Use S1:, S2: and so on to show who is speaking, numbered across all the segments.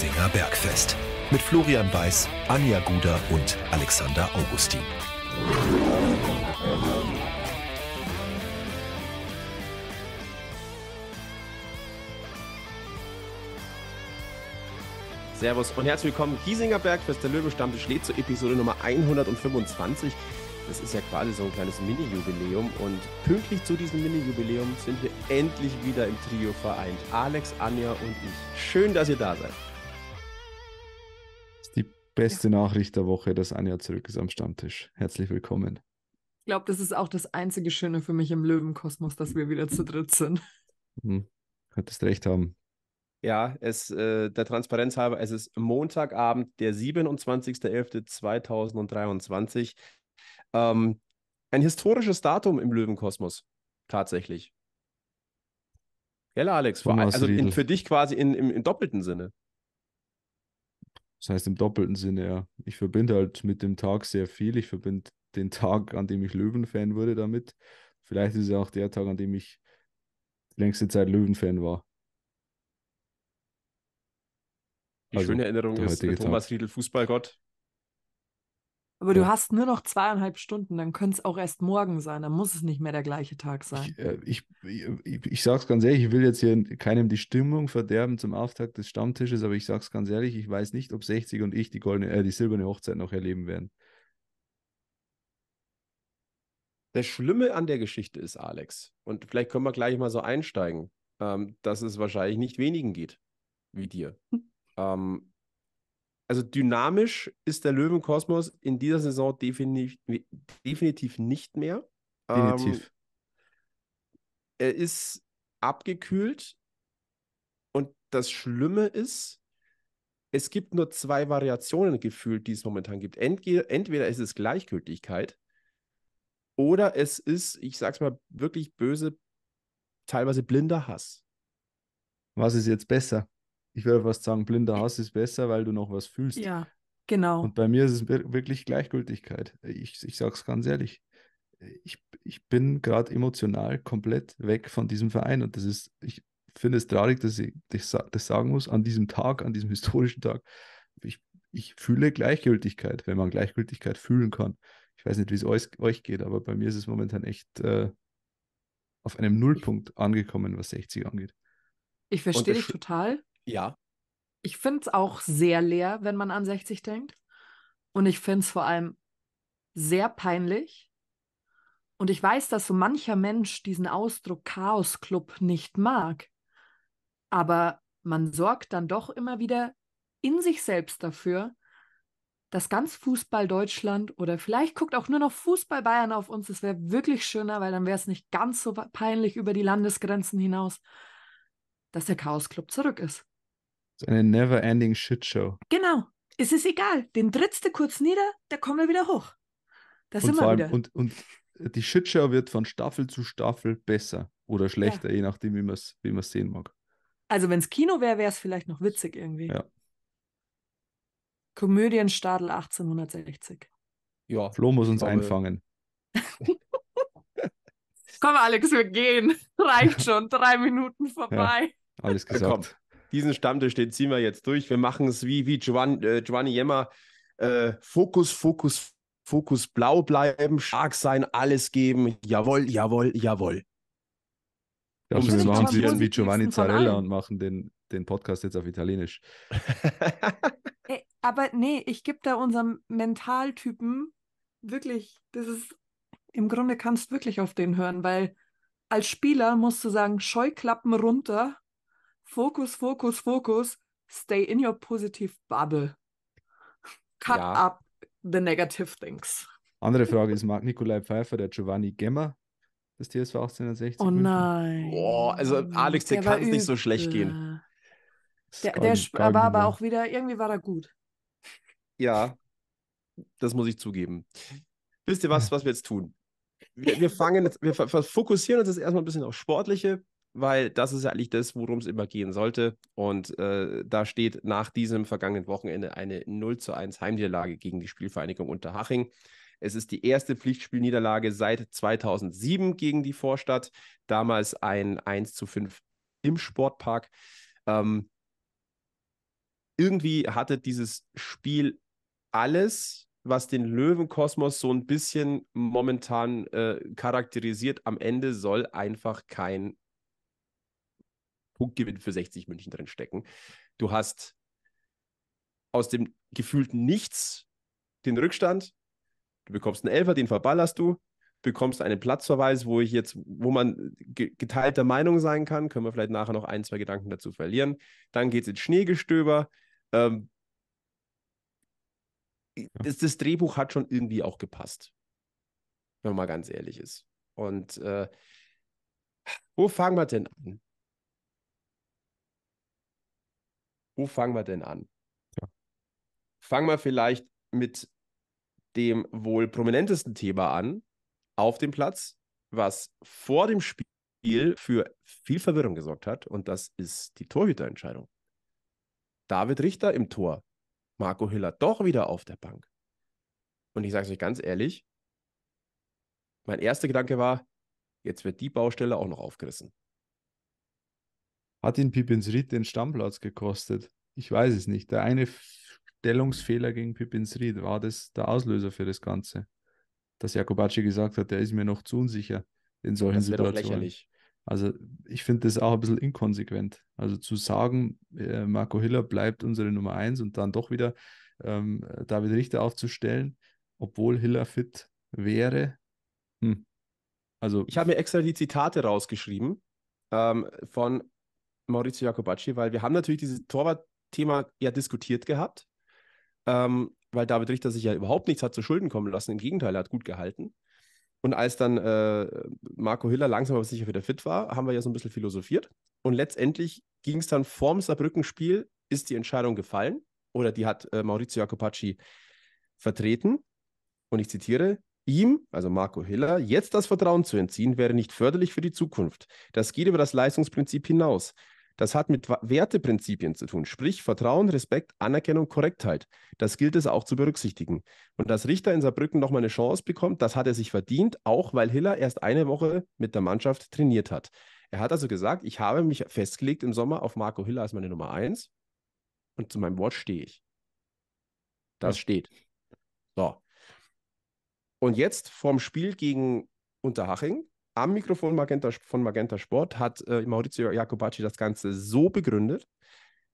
S1: Giesinger Bergfest. Mit Florian Weiß, Anja Guder und Alexander Augustin. Servus und herzlich willkommen. Giesinger Bergfest, der Löwe-Stammtisch lädt zur Episode Nummer 125. Das ist ja quasi so ein kleines Mini-Jubiläum und pünktlich zu diesem Mini-Jubiläum sind wir endlich wieder im Trio vereint. Alex, Anja und ich. Schön, dass ihr da seid.
S2: Beste ja. Nachricht der Woche, dass Anja zurück ist am Stammtisch. Herzlich willkommen.
S1: Ich glaube, das ist auch
S3: das einzige Schöne für mich im Löwenkosmos, dass wir wieder zu dritt sind.
S2: Mhm. Könntest recht haben.
S1: Ja, es, äh, der Transparenz halber, es ist Montagabend, der 27.11.2023. Ähm, ein historisches Datum im Löwenkosmos, tatsächlich. Gell, Alex? Vor, also in, für dich quasi in, im, im doppelten Sinne.
S2: Das heißt im doppelten Sinne, ja. Ich verbinde halt mit dem Tag sehr viel. Ich verbinde den Tag, an dem ich Löwenfan wurde, damit. Vielleicht ist es auch der Tag, an dem ich längste Zeit Löwenfan war.
S1: Die also, schöne Erinnerung ist, Thomas Riedel Fußballgott.
S3: Aber du hast nur noch zweieinhalb Stunden, dann könnte es auch erst morgen sein, dann muss es nicht mehr der gleiche Tag sein. Äh, ich, ich,
S2: ich, ich sage es ganz ehrlich, ich will jetzt hier keinem die Stimmung verderben zum Auftakt des Stammtisches, aber ich sage es ganz ehrlich, ich weiß nicht, ob 60 und ich die, goldene, äh,
S1: die silberne Hochzeit noch erleben werden. Das Schlimme an der Geschichte ist, Alex, und vielleicht können wir gleich mal so einsteigen, ähm, dass es wahrscheinlich nicht wenigen geht wie dir. Hm. ähm, also dynamisch ist der Löwenkosmos in dieser Saison definitiv, definitiv nicht mehr. Definitiv. Ähm, er ist abgekühlt und das Schlimme ist, es gibt nur zwei Variationen gefühlt, die es momentan gibt. Entweder, entweder ist es Gleichgültigkeit oder es ist, ich sag's mal wirklich böse, teilweise blinder Hass.
S2: Was ist jetzt besser? ich würde fast sagen, blinder Hass ist besser, weil du noch was fühlst. Ja, genau. Und bei mir ist es wirklich Gleichgültigkeit. Ich, ich sage es ganz ehrlich. Ich, ich bin gerade emotional komplett weg von diesem Verein und das ist, ich finde es traurig, dass ich das, das sagen muss, an diesem Tag, an diesem historischen Tag. Ich, ich fühle Gleichgültigkeit, wenn man Gleichgültigkeit fühlen kann. Ich weiß nicht, wie es euch, euch geht, aber bei mir ist es momentan echt äh, auf einem Nullpunkt angekommen, was 60 angeht.
S1: Ich
S3: verstehe dich total. Ja. Ich finde es auch sehr leer, wenn man an 60 denkt. Und ich finde es vor allem sehr peinlich. Und ich weiß, dass so mancher Mensch diesen Ausdruck Chaos Club nicht mag. Aber man sorgt dann doch immer wieder in sich selbst dafür, dass ganz Fußball Deutschland oder vielleicht guckt auch nur noch Fußball Bayern auf uns. Das wäre wirklich schöner, weil dann wäre es nicht ganz so peinlich über die Landesgrenzen hinaus, dass der Chaos Club zurück ist.
S2: So eine never-ending Shitshow.
S3: Genau. Es ist egal. Den trittst du kurz nieder, da kommen wir wieder hoch. Das sind wir allem, wieder.
S2: Und, und die Shitshow wird von Staffel zu Staffel besser oder schlechter, ja. je nachdem, wie man es wie sehen mag.
S3: Also, wenn es Kino wäre, wäre es vielleicht noch witzig irgendwie. Ja. Komödienstadel 1860.
S2: Ja. Flo muss uns einfangen.
S3: Komm, Alex, wir gehen. Reicht schon. Drei Minuten vorbei.
S1: Ja, alles gesagt diesen Stammtisch, den ziehen wir jetzt durch. Wir machen es wie, wie Giovanni, äh, Giovanni Jemmer. Äh, Fokus, Fokus, Fokus blau bleiben, stark sein, alles geben. Jawohl, jawohl, jawohl. Ja, also wir machen es jetzt wie Giovanni Zarella
S2: und machen den, den Podcast jetzt auf Italienisch.
S3: aber nee, ich gebe da unserem Mentaltypen wirklich, das ist, im Grunde kannst du wirklich auf den hören, weil als Spieler musst du sagen, Scheuklappen runter Fokus, Fokus, Fokus, stay in your positive bubble. Cut ja. up the negative things.
S2: Andere Frage ist, mag Nikolai Pfeiffer der Giovanni Gemma des TSV 1860? Oh
S3: nein. Boah, also Alex, der, der kann es nicht so schlecht gehen. Der, der war mehr. aber auch wieder, irgendwie war er gut.
S1: Ja, das muss ich zugeben. Wisst ihr was, was wir jetzt tun? Wir, wir fangen jetzt, wir fokussieren uns jetzt erstmal ein bisschen auf Sportliche weil das ist ja eigentlich das, worum es immer gehen sollte. Und äh, da steht nach diesem vergangenen Wochenende eine 0 zu 1 Heimniederlage gegen die Spielvereinigung Unterhaching. Es ist die erste Pflichtspielniederlage seit 2007 gegen die Vorstadt. Damals ein 1 zu 5 im Sportpark. Ähm, irgendwie hatte dieses Spiel alles, was den Löwenkosmos so ein bisschen momentan äh, charakterisiert. Am Ende soll einfach kein Punktgewinn für 60 München drin stecken. Du hast aus dem gefühlten Nichts den Rückstand. Du bekommst einen Elfer, den verballerst du, bekommst einen Platzverweis, wo ich jetzt, wo man äh, geteilter Meinung sein kann, können wir vielleicht nachher noch ein, zwei Gedanken dazu verlieren. Dann geht es ins Schneegestöber. Ähm, das, das, Drehbuch hat schon irgendwie auch gepasst, wenn man mal ganz ehrlich ist. Und äh, wo fangen wir denn an? Wo fangen wir denn an? Ja. Fangen wir vielleicht mit dem wohl prominentesten Thema an auf dem Platz, was vor dem Spiel für viel Verwirrung gesorgt hat. Und das ist die Torhüterentscheidung. David Richter im Tor, Marco Hiller doch wieder auf der Bank. Und ich sage es euch ganz ehrlich, mein erster Gedanke war, jetzt wird die Baustelle auch noch aufgerissen
S2: hat ihn Pippins Ried den Stammplatz gekostet? Ich weiß es nicht. Der eine Stellungsfehler gegen Pippins Ried war das der Auslöser für das Ganze. Dass Jakobacci gesagt hat, der ist mir noch zu unsicher in solchen das Situationen. Doch lächerlich. Also ich finde das auch ein bisschen inkonsequent. Also zu sagen, äh, Marco Hiller bleibt unsere Nummer 1 und dann doch wieder ähm, David Richter aufzustellen, obwohl Hiller fit wäre. Hm.
S1: Also ich habe mir extra die Zitate rausgeschrieben ähm, von Maurizio Jacobacci, weil wir haben natürlich dieses Torwart-Thema ja diskutiert gehabt, ähm, weil David Richter sich ja überhaupt nichts hat zu Schulden kommen lassen. Im Gegenteil, er hat gut gehalten. Und als dann äh, Marco Hiller langsam aber sicher wieder fit war, haben wir ja so ein bisschen philosophiert. Und letztendlich ging es dann vorm Saarbrücken-Spiel, ist die Entscheidung gefallen oder die hat äh, Maurizio Jacopacci vertreten. Und ich zitiere, ihm, also Marco Hiller, jetzt das Vertrauen zu entziehen, wäre nicht förderlich für die Zukunft. Das geht über das Leistungsprinzip hinaus. Das hat mit Werteprinzipien zu tun, sprich Vertrauen, Respekt, Anerkennung, Korrektheit. Das gilt es auch zu berücksichtigen. Und dass Richter in Saarbrücken nochmal eine Chance bekommt, das hat er sich verdient, auch weil Hiller erst eine Woche mit der Mannschaft trainiert hat. Er hat also gesagt, ich habe mich festgelegt im Sommer auf Marco Hiller als meine Nummer eins und zu meinem Wort stehe ich. Das ja. steht. So. Und jetzt vorm Spiel gegen Unterhaching am Mikrofon Magenta, von Magenta Sport hat äh, Maurizio Jacobacci das Ganze so begründet.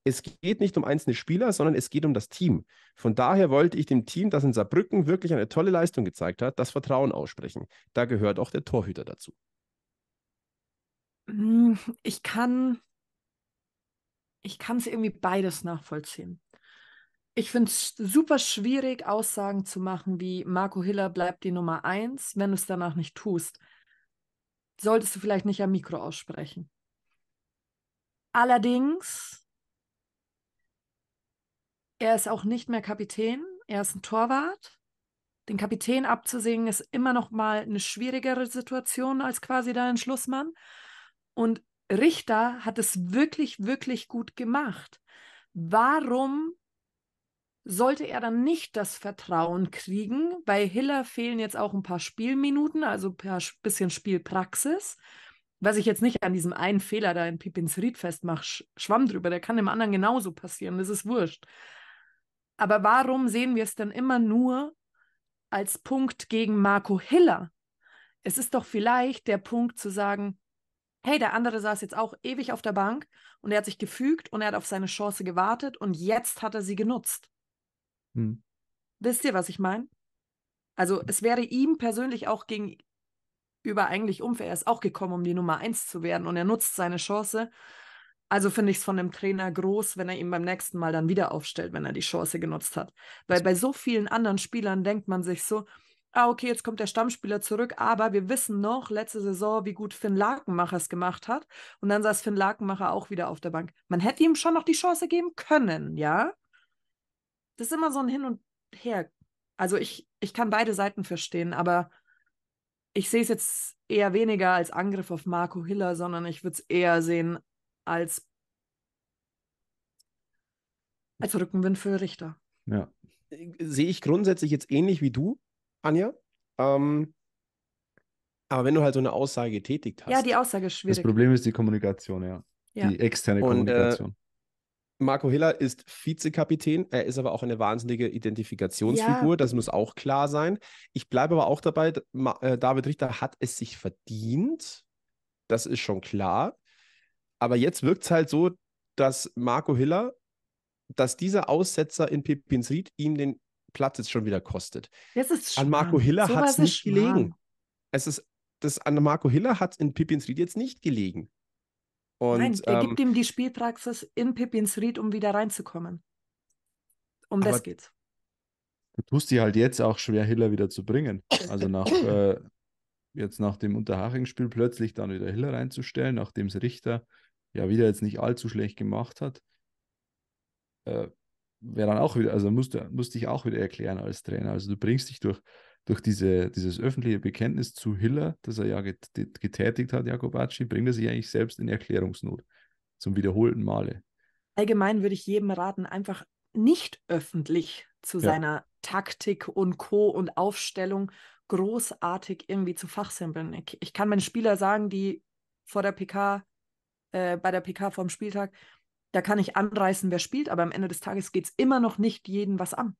S1: Es geht nicht um einzelne Spieler, sondern es geht um das Team. Von daher wollte ich dem Team, das in Saarbrücken wirklich eine tolle Leistung gezeigt hat, das Vertrauen aussprechen. Da gehört auch der Torhüter dazu.
S3: Hm, ich kann ich kann es irgendwie beides nachvollziehen. Ich finde es super schwierig, Aussagen zu machen wie Marco Hiller bleibt die Nummer eins, wenn du es danach nicht tust solltest du vielleicht nicht am Mikro aussprechen. Allerdings, er ist auch nicht mehr Kapitän, er ist ein Torwart. Den Kapitän abzusingen ist immer noch mal eine schwierigere Situation als quasi dein Schlussmann. Und Richter hat es wirklich, wirklich gut gemacht. Warum sollte er dann nicht das Vertrauen kriegen, bei Hiller fehlen jetzt auch ein paar Spielminuten, also ein bisschen Spielpraxis, was ich jetzt nicht an diesem einen Fehler da in Pipins Ried festmache, schwamm drüber, der kann dem anderen genauso passieren, das ist wurscht. Aber warum sehen wir es denn immer nur als Punkt gegen Marco Hiller? Es ist doch vielleicht der Punkt zu sagen, hey, der andere saß jetzt auch ewig auf der Bank und er hat sich gefügt und er hat auf seine Chance gewartet und jetzt hat er sie genutzt. Hm. Wisst ihr, was ich meine? Also es wäre ihm persönlich auch gegenüber eigentlich unfair. Er ist auch gekommen, um die Nummer eins zu werden und er nutzt seine Chance. Also finde ich es von dem Trainer groß, wenn er ihn beim nächsten Mal dann wieder aufstellt, wenn er die Chance genutzt hat. Weil bei so vielen anderen Spielern denkt man sich so, ah, okay, jetzt kommt der Stammspieler zurück, aber wir wissen noch letzte Saison, wie gut Finn Lakenmacher es gemacht hat. Und dann saß Finn Lakenmacher auch wieder auf der Bank. Man hätte ihm schon noch die Chance geben können, ja? das ist immer so ein Hin und Her. Also ich, ich kann beide Seiten verstehen, aber ich sehe es jetzt eher weniger als Angriff auf Marco Hiller, sondern ich würde es eher sehen als, als Rückenwind für Richter.
S1: Ja. Äh, sehe ich grundsätzlich jetzt ähnlich wie du, Anja. Ähm, aber wenn du halt so eine Aussage getätigt hast. Ja, die
S3: Aussage ist schwierig. Das Problem
S2: ist die Kommunikation, ja. ja. Die externe und, äh,
S1: Kommunikation. Äh, Marco Hiller ist Vizekapitän, er ist aber auch eine wahnsinnige Identifikationsfigur, ja. das muss auch klar sein. Ich bleibe aber auch dabei, äh, David Richter hat es sich verdient, das ist schon klar. Aber jetzt wirkt es halt so, dass Marco Hiller, dass dieser Aussetzer in Pippins Ried ihm den Platz jetzt schon wieder kostet. Das ist An Marco Hiller so hat es nicht gelegen. an Marco Hiller hat es in Pippins Ried jetzt nicht gelegen. Und, Nein, er ähm, gibt ihm
S3: die Spielpraxis in Pippins Ried, um wieder reinzukommen. Um das
S1: geht's.
S2: Du tust die halt jetzt auch schwer, Hiller wieder zu bringen. Also nach äh, jetzt nach dem Unterhaching-Spiel plötzlich dann wieder Hiller reinzustellen, nachdem es Richter ja wieder jetzt nicht allzu schlecht gemacht hat. Äh, wäre dann auch wieder, also musste, musste ich auch wieder erklären als Trainer. Also du bringst dich durch durch diese, dieses öffentliche Bekenntnis zu Hiller, das er ja getätigt hat, Jakobacci, bringt er sich eigentlich selbst in Erklärungsnot zum wiederholten Male.
S3: Allgemein würde ich jedem raten, einfach nicht öffentlich zu ja. seiner Taktik und Co. und Aufstellung großartig irgendwie zu fachsimpeln. Ich, ich kann meinen Spieler sagen, die vor der PK, äh, bei der PK vorm Spieltag, da kann ich anreißen, wer spielt, aber am Ende des Tages geht es immer noch nicht jeden was an.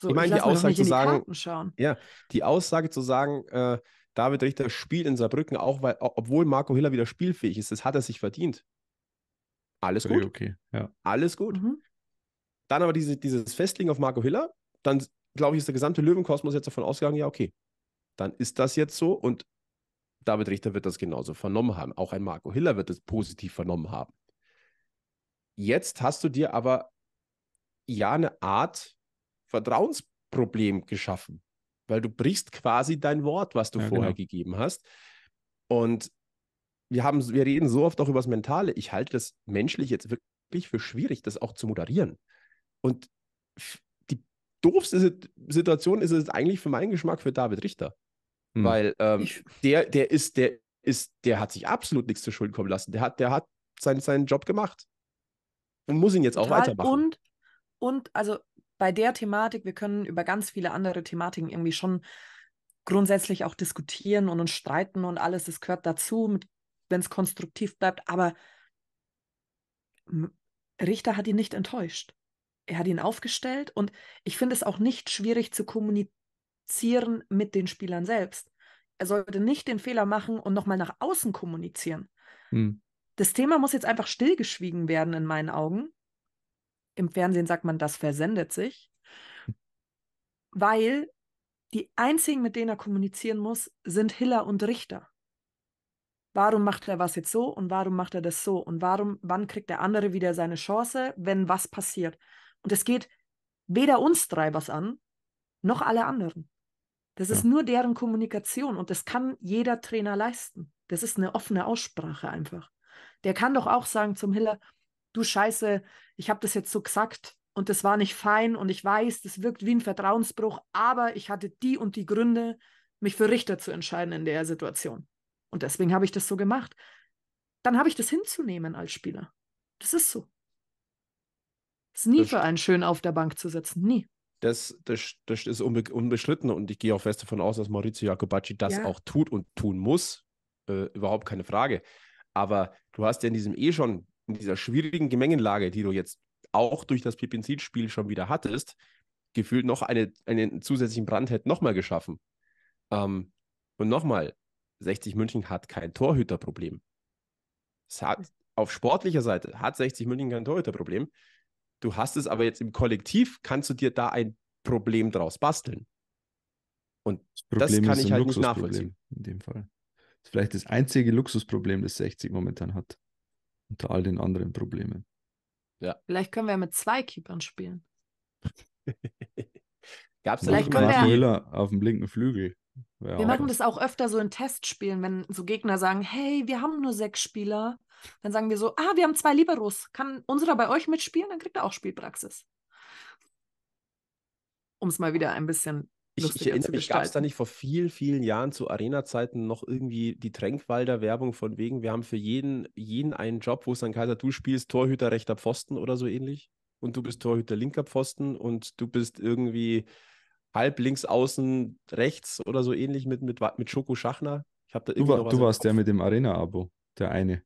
S3: So, ich meine, die Aussage zu sagen,
S1: ja, die Aussage zu sagen, äh, David Richter spielt in Saarbrücken, auch weil, obwohl Marco Hiller wieder spielfähig ist, das hat er sich verdient. Alles okay, gut. Okay, ja. Alles gut. Mhm. Dann aber diese, dieses Festlegen auf Marco Hiller, dann glaube ich, ist der gesamte Löwenkosmos jetzt davon ausgegangen, ja, okay, dann ist das jetzt so und David Richter wird das genauso vernommen haben. Auch ein Marco Hiller wird es positiv vernommen haben. Jetzt hast du dir aber ja eine Art Vertrauensproblem geschaffen, weil du brichst quasi dein Wort, was du ja, vorher genau. gegeben hast. Und wir haben, wir reden so oft auch über das Mentale. Ich halte das menschlich jetzt wirklich für schwierig, das auch zu moderieren. Und die doofste Situation ist es eigentlich für meinen Geschmack für David Richter. Hm. Weil ähm, der, der ist, der ist, der hat sich absolut nichts zu Schulden kommen lassen. Der hat, der hat sein, seinen Job gemacht. Und muss ihn jetzt auch weitermachen. Und,
S3: und also bei der Thematik, wir können über ganz viele andere Thematiken irgendwie schon grundsätzlich auch diskutieren und uns streiten und alles, das gehört dazu, wenn es konstruktiv bleibt, aber Richter hat ihn nicht enttäuscht. Er hat ihn aufgestellt und ich finde es auch nicht schwierig zu kommunizieren mit den Spielern selbst. Er sollte nicht den Fehler machen und nochmal nach außen kommunizieren. Hm. Das Thema muss jetzt einfach stillgeschwiegen werden in meinen Augen im Fernsehen sagt man, das versendet sich, weil die einzigen, mit denen er kommunizieren muss, sind Hiller und Richter. Warum macht er was jetzt so und warum macht er das so und warum, wann kriegt der andere wieder seine Chance, wenn was passiert? Und es geht weder uns drei was an, noch alle anderen. Das ja. ist nur deren Kommunikation und das kann jeder Trainer leisten. Das ist eine offene Aussprache einfach. Der kann doch auch sagen zum Hiller, du Scheiße, ich habe das jetzt so gesagt und das war nicht fein und ich weiß, das wirkt wie ein Vertrauensbruch, aber ich hatte die und die Gründe, mich für Richter zu entscheiden in der Situation. Und deswegen habe ich das so gemacht. Dann habe ich das hinzunehmen als Spieler. Das ist so. Es ist nie das für einen schön, auf der Bank zu sitzen. Nie.
S1: Das, das, das ist unbe unbeschritten und ich gehe auch fest davon aus, dass Maurizio Jacobacci das ja. auch tut und tun muss. Äh, überhaupt keine Frage. Aber du hast ja in diesem eh schon in dieser schwierigen Gemengenlage, die du jetzt auch durch das Pepinzid-Spiel schon wieder hattest, gefühlt noch eine, einen zusätzlichen Brand hätte nochmal geschaffen. Ähm, und nochmal, 60 München hat kein Torhüterproblem. Es hat, auf sportlicher Seite hat 60 München kein Torhüterproblem. Du hast es aber jetzt im Kollektiv, kannst du dir da ein Problem draus basteln. Und das, das kann ich halt nicht nachvollziehen. In dem Fall.
S2: Das ist vielleicht das einzige Luxusproblem, das 60 momentan hat unter all den anderen Problemen.
S3: Ja. Vielleicht können wir mit zwei Keepern spielen. Gab's da nicht mal
S2: Müller auf dem linken Flügel? wir machen das
S3: auch öfter so in Testspielen, wenn so Gegner sagen, hey, wir haben nur sechs Spieler. Dann sagen wir so, ah, wir haben zwei Liberos. Kann unserer bei euch mitspielen? Dann kriegt er auch Spielpraxis. Um es mal wieder ein bisschen ich, ich erinnere mich, gab es da nicht
S1: vor vielen, vielen Jahren zu Arena-Zeiten noch irgendwie die Tränkwalder Werbung von wegen, wir haben für jeden, jeden einen Job, wo es dann Kaiser, du spielst Torhüter rechter Pfosten oder so ähnlich und du bist Torhüter linker Pfosten und du bist irgendwie halb links außen rechts oder so ähnlich mit, mit, mit Schoko Schachner. Ich da irgendwie Du, war, du
S2: warst der mit dem Arena-Abo, der eine.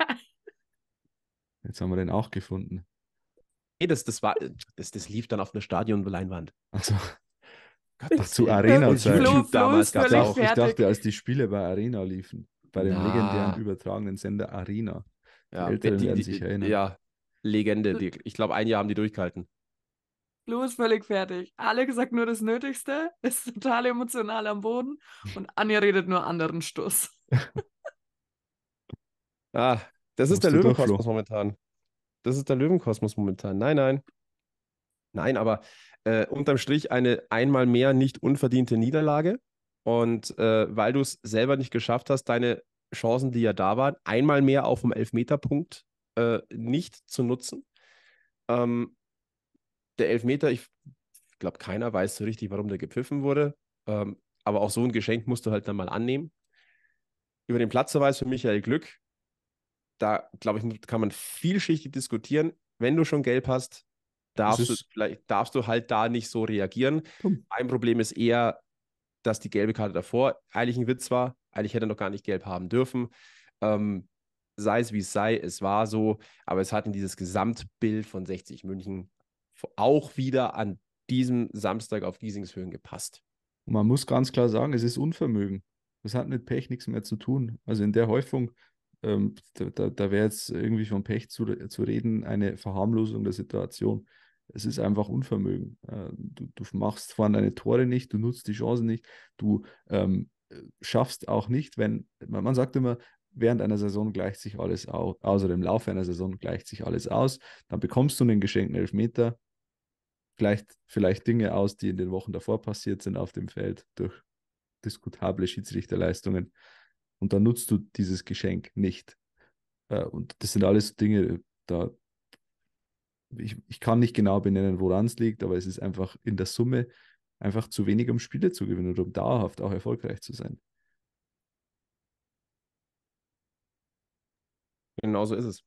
S2: Jetzt haben wir den auch gefunden.
S1: Nee, das, das, war, das, das lief dann auf einer Stadionleinwand. Also. Gott, Ach, zu Arena-Zeit. damals gab es auch. Fertig. Ich dachte, als
S2: die Spiele bei Arena liefen, bei dem Na. legendären übertragenen Sender Arena. Ja, die Älteren die, werden sich die,
S1: erinnern. Ja, Legende. ich glaube, ein Jahr haben die durchgehalten.
S3: Lou ist völlig fertig. Alex sagt nur das Nötigste, ist total emotional am Boden und Anja redet nur anderen Stuss.
S1: ah, das ist der Löwenkosmos momentan. Das ist der Löwenkosmos momentan. Nein, nein. Nein, aber äh, unterm Strich eine einmal mehr nicht unverdiente Niederlage. Und äh, weil du es selber nicht geschafft hast, deine Chancen, die ja da waren, einmal mehr auf dem Elfmeterpunkt äh, nicht zu nutzen. Ähm, der Elfmeter, ich glaube, keiner weiß so richtig, warum der gepfiffen wurde. Ähm, aber auch so ein Geschenk musst du halt dann mal annehmen. Über den Platzverweis für Michael Glück, da glaube ich, kann man vielschichtig diskutieren. Wenn du schon gelb hast, darfst, du, vielleicht, darfst du halt da nicht so reagieren. Pum. Mein Problem ist eher, dass die gelbe Karte davor eigentlich ein Witz war. Eigentlich hätte er noch gar nicht gelb haben dürfen. Ähm, sei es wie es sei, es war so, aber es hat in dieses Gesamtbild von 60 München auch wieder an diesem Samstag auf Giesingshöhen gepasst.
S2: Man muss ganz klar sagen, es ist Unvermögen. Das hat mit Pech nichts mehr zu tun. Also in der Häufung, ähm, da, da, da wäre jetzt irgendwie von Pech zu, zu reden, eine Verharmlosung der Situation. Es ist einfach Unvermögen. Äh, du, du machst vorne deine Tore nicht, du nutzt die Chancen nicht, du ähm, äh, schaffst auch nicht, wenn, man sagt immer, während einer Saison gleicht sich alles aus, also im Laufe einer Saison gleicht sich alles aus, dann bekommst du einen geschenkten Elfmeter, gleicht vielleicht Dinge aus, die in den Wochen davor passiert sind auf dem Feld durch diskutable Schiedsrichterleistungen und dann nutzt du dieses Geschenk nicht. Äh, und das sind alles Dinge, da ich, ich kann nicht genau benennen, woran es liegt, aber es ist einfach in der Summe einfach zu wenig, um Spiele zu gewinnen oder um dauerhaft auch erfolgreich zu sein.
S1: Genau so ist es.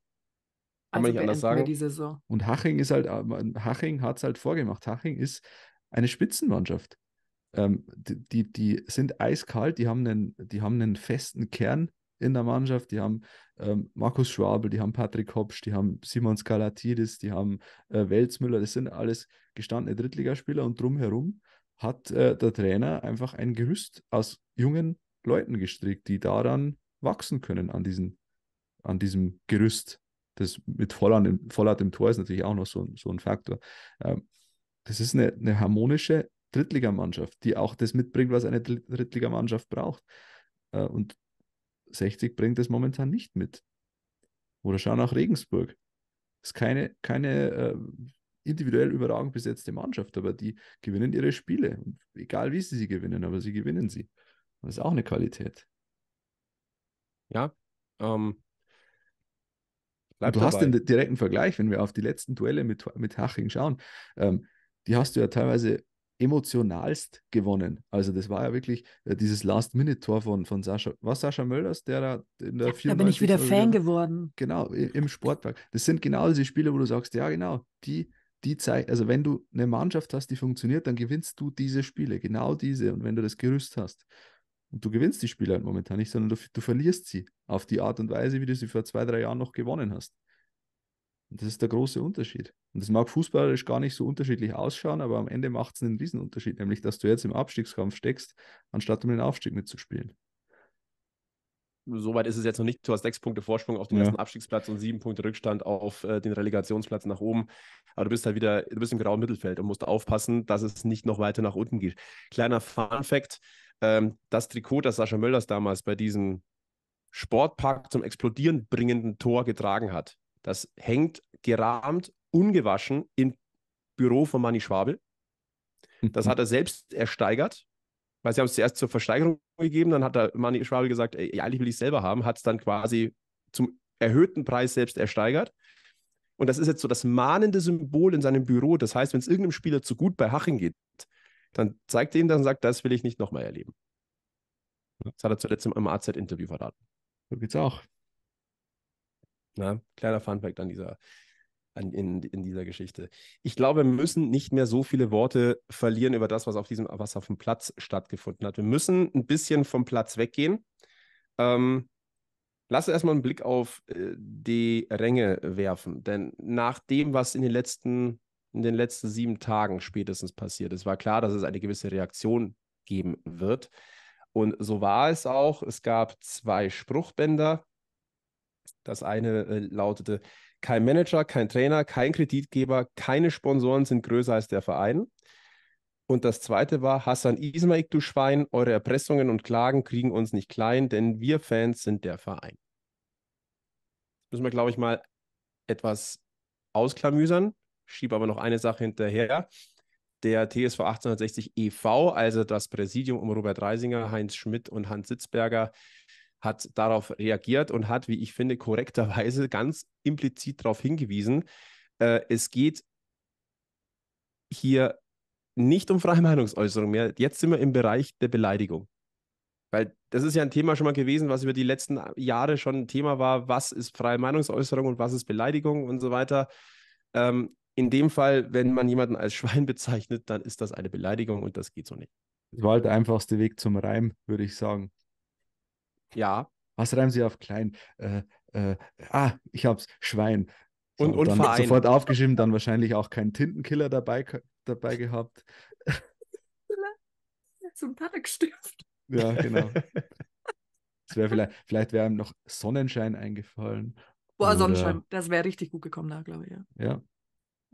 S1: Kann also man nicht anders sagen. Die
S2: Und Haching ist halt, ähm, Haching hat es halt vorgemacht. Haching ist eine Spitzenmannschaft. Ähm, die, die, die, sind eiskalt, die haben, einen, die haben einen festen Kern, in der Mannschaft. Die haben ähm, Markus Schwabel, die haben Patrick Hopsch, die haben Simon Skalatidis, die haben äh, Welzmüller. Das sind alles gestandene Drittligaspieler und drumherum hat äh, der Trainer einfach ein Gerüst aus jungen Leuten gestrickt, die daran wachsen können, an, diesen, an diesem Gerüst. Das mit Volland im, Tor ist natürlich auch noch so, so ein Faktor. Ähm, das ist eine, eine harmonische Drittligamannschaft, die auch das mitbringt, was eine Drittligamannschaft braucht. Äh, und 60 bringt es momentan nicht mit. Oder schau nach Regensburg. Das ist keine, keine äh, individuell überragend besetzte Mannschaft, aber die gewinnen ihre Spiele. egal wie sie sie gewinnen, aber sie gewinnen sie. Das ist auch eine Qualität.
S1: Ja. Ähm, du dabei. hast den
S2: direkten Vergleich, wenn wir auf die letzten Duelle mit, mit Haching schauen. Ähm, die hast du ja teilweise emotionalst gewonnen. Also das war ja wirklich äh, dieses Last-Minute-Tor von, von Sascha, war Sascha Mölders, der da in der Da bin ich wieder Euro Fan geworden. Genau, im Sportpark. Das sind genau diese Spiele, wo du sagst, ja genau, die, die zeigt, also wenn du eine Mannschaft hast, die funktioniert, dann gewinnst du diese Spiele, genau diese. Und wenn du das Gerüst hast, und du gewinnst die Spiele halt momentan nicht, sondern du, du verlierst sie auf die Art und Weise, wie du sie vor zwei, drei Jahren noch gewonnen hast. Und das ist der große Unterschied. Und das mag fußballerisch gar nicht so unterschiedlich ausschauen, aber am Ende macht es einen Riesenunterschied, nämlich dass du jetzt im Abstiegskampf steckst, anstatt um den Aufstieg mitzuspielen.
S1: Soweit ist es jetzt noch nicht. Du hast sechs Punkte Vorsprung auf den ja. ersten Abstiegsplatz und sieben Punkte Rückstand auf äh, den Relegationsplatz nach oben. Aber du bist halt wieder, du bist im grauen Mittelfeld und musst aufpassen, dass es nicht noch weiter nach unten geht. Kleiner Fun-Fact: ähm, Das Trikot, das Sascha Möllers damals bei diesem Sportpark zum Explodieren bringenden Tor getragen hat, das hängt gerahmt ungewaschen im Büro von Manni Schwabel. Das mhm. hat er selbst ersteigert, weil sie haben es zuerst zur Versteigerung gegeben, dann hat der Manni Schwabel gesagt, ey, eigentlich will ich es selber haben, hat es dann quasi zum erhöhten Preis selbst ersteigert. Und das ist jetzt so das mahnende Symbol in seinem Büro. Das heißt, wenn es irgendeinem Spieler zu gut bei Haching geht, dann zeigt er ihm dann und sagt, das will ich nicht nochmal erleben. Das hat er zuletzt im AZ-Interview verraten. So geht's auch. Na, kleiner Funfact an dieser an, in, in dieser Geschichte. Ich glaube, wir müssen nicht mehr so viele Worte verlieren über das, was auf diesem, was auf dem Platz stattgefunden hat. Wir müssen ein bisschen vom Platz weggehen. Ähm, Lass erstmal einen Blick auf äh, die Ränge werfen, denn nach dem, was in den letzten in den letzten sieben Tagen spätestens passiert ist, war klar, dass es eine gewisse Reaktion geben wird. Und so war es auch. Es gab zwei Spruchbänder. Das eine äh, lautete: kein Manager, kein Trainer, kein Kreditgeber, keine Sponsoren sind größer als der Verein. Und das zweite war, Hassan Ismaik, du Schwein, eure Erpressungen und Klagen kriegen uns nicht klein, denn wir Fans sind der Verein. Das Müssen wir, glaube ich, mal etwas ausklamüsern. Schiebe aber noch eine Sache hinterher. Der TSV 1860 e.V., also das Präsidium um Robert Reisinger, Heinz Schmidt und Hans Sitzberger, hat darauf reagiert und hat, wie ich finde, korrekterweise ganz implizit darauf hingewiesen, äh, es geht hier nicht um freie Meinungsäußerung mehr. Jetzt sind wir im Bereich der Beleidigung. Weil das ist ja ein Thema schon mal gewesen, was über die letzten Jahre schon ein Thema war, was ist freie Meinungsäußerung und was ist Beleidigung und so weiter. Ähm, in dem Fall, wenn man jemanden als Schwein bezeichnet, dann ist das eine Beleidigung und das geht so nicht.
S2: Das war halt der einfachste Weg zum Reim, würde ich sagen. Ja. Was reimen Sie auf klein? Äh, äh, ah, ich hab's, Schwein. So, und, und dann Verein. sofort aufgeschrieben, dann wahrscheinlich auch keinen Tintenkiller dabei, dabei gehabt.
S3: Zum Parkstift.
S2: Ja, genau. das wär vielleicht vielleicht wäre ihm noch Sonnenschein eingefallen. Boah, Oder... Sonnenschein,
S3: das wäre richtig gut gekommen da, glaube ich.
S2: Ja.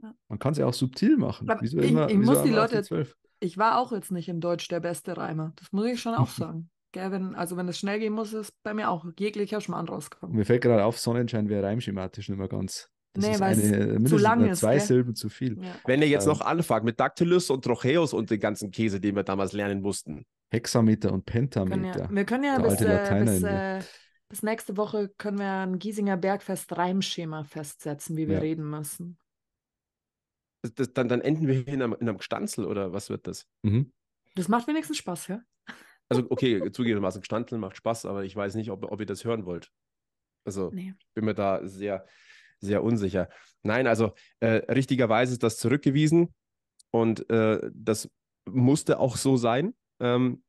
S2: ja. Man kann es ja auch subtil machen. Wieso ich, immer, ich muss die Leute. Die
S3: ich war auch jetzt nicht im Deutsch der beste Reimer. Das muss ich schon auch sagen. Gell, wenn, also wenn es schnell gehen muss, ist bei mir auch jeglicher Schmarrn rausgekommen.
S2: Mir fällt gerade auf, Sonnenschein wäre reimschematisch nicht mehr ganz. Das nee, weil es zu lang ist. Zwei gell? Silben zu viel. Ja.
S1: Wenn ihr jetzt ähm. noch anfangt mit Dactylus und Trocheus und den ganzen Käse, den wir damals lernen mussten.
S2: Hexameter und Pentameter. wir können ja,
S3: wir können ja bis, äh, bis, äh, bis, nächste Woche können wir ein Giesinger Bergfest Reimschema festsetzen, wie wir ja. reden müssen.
S1: Das, das, dann, dann enden wir in einem, in einem Gestanzel oder was wird das? Mhm.
S3: Das macht wenigstens Spaß, ja?
S1: Also, okay, zugegebenermaßen gestandeln macht Spaß, aber ich weiß nicht, ob, ob ihr das hören wollt. Also, nee. bin mir da sehr, sehr unsicher. Nein, also äh, richtigerweise ist das zurückgewiesen und äh, das musste auch so sein, ähm,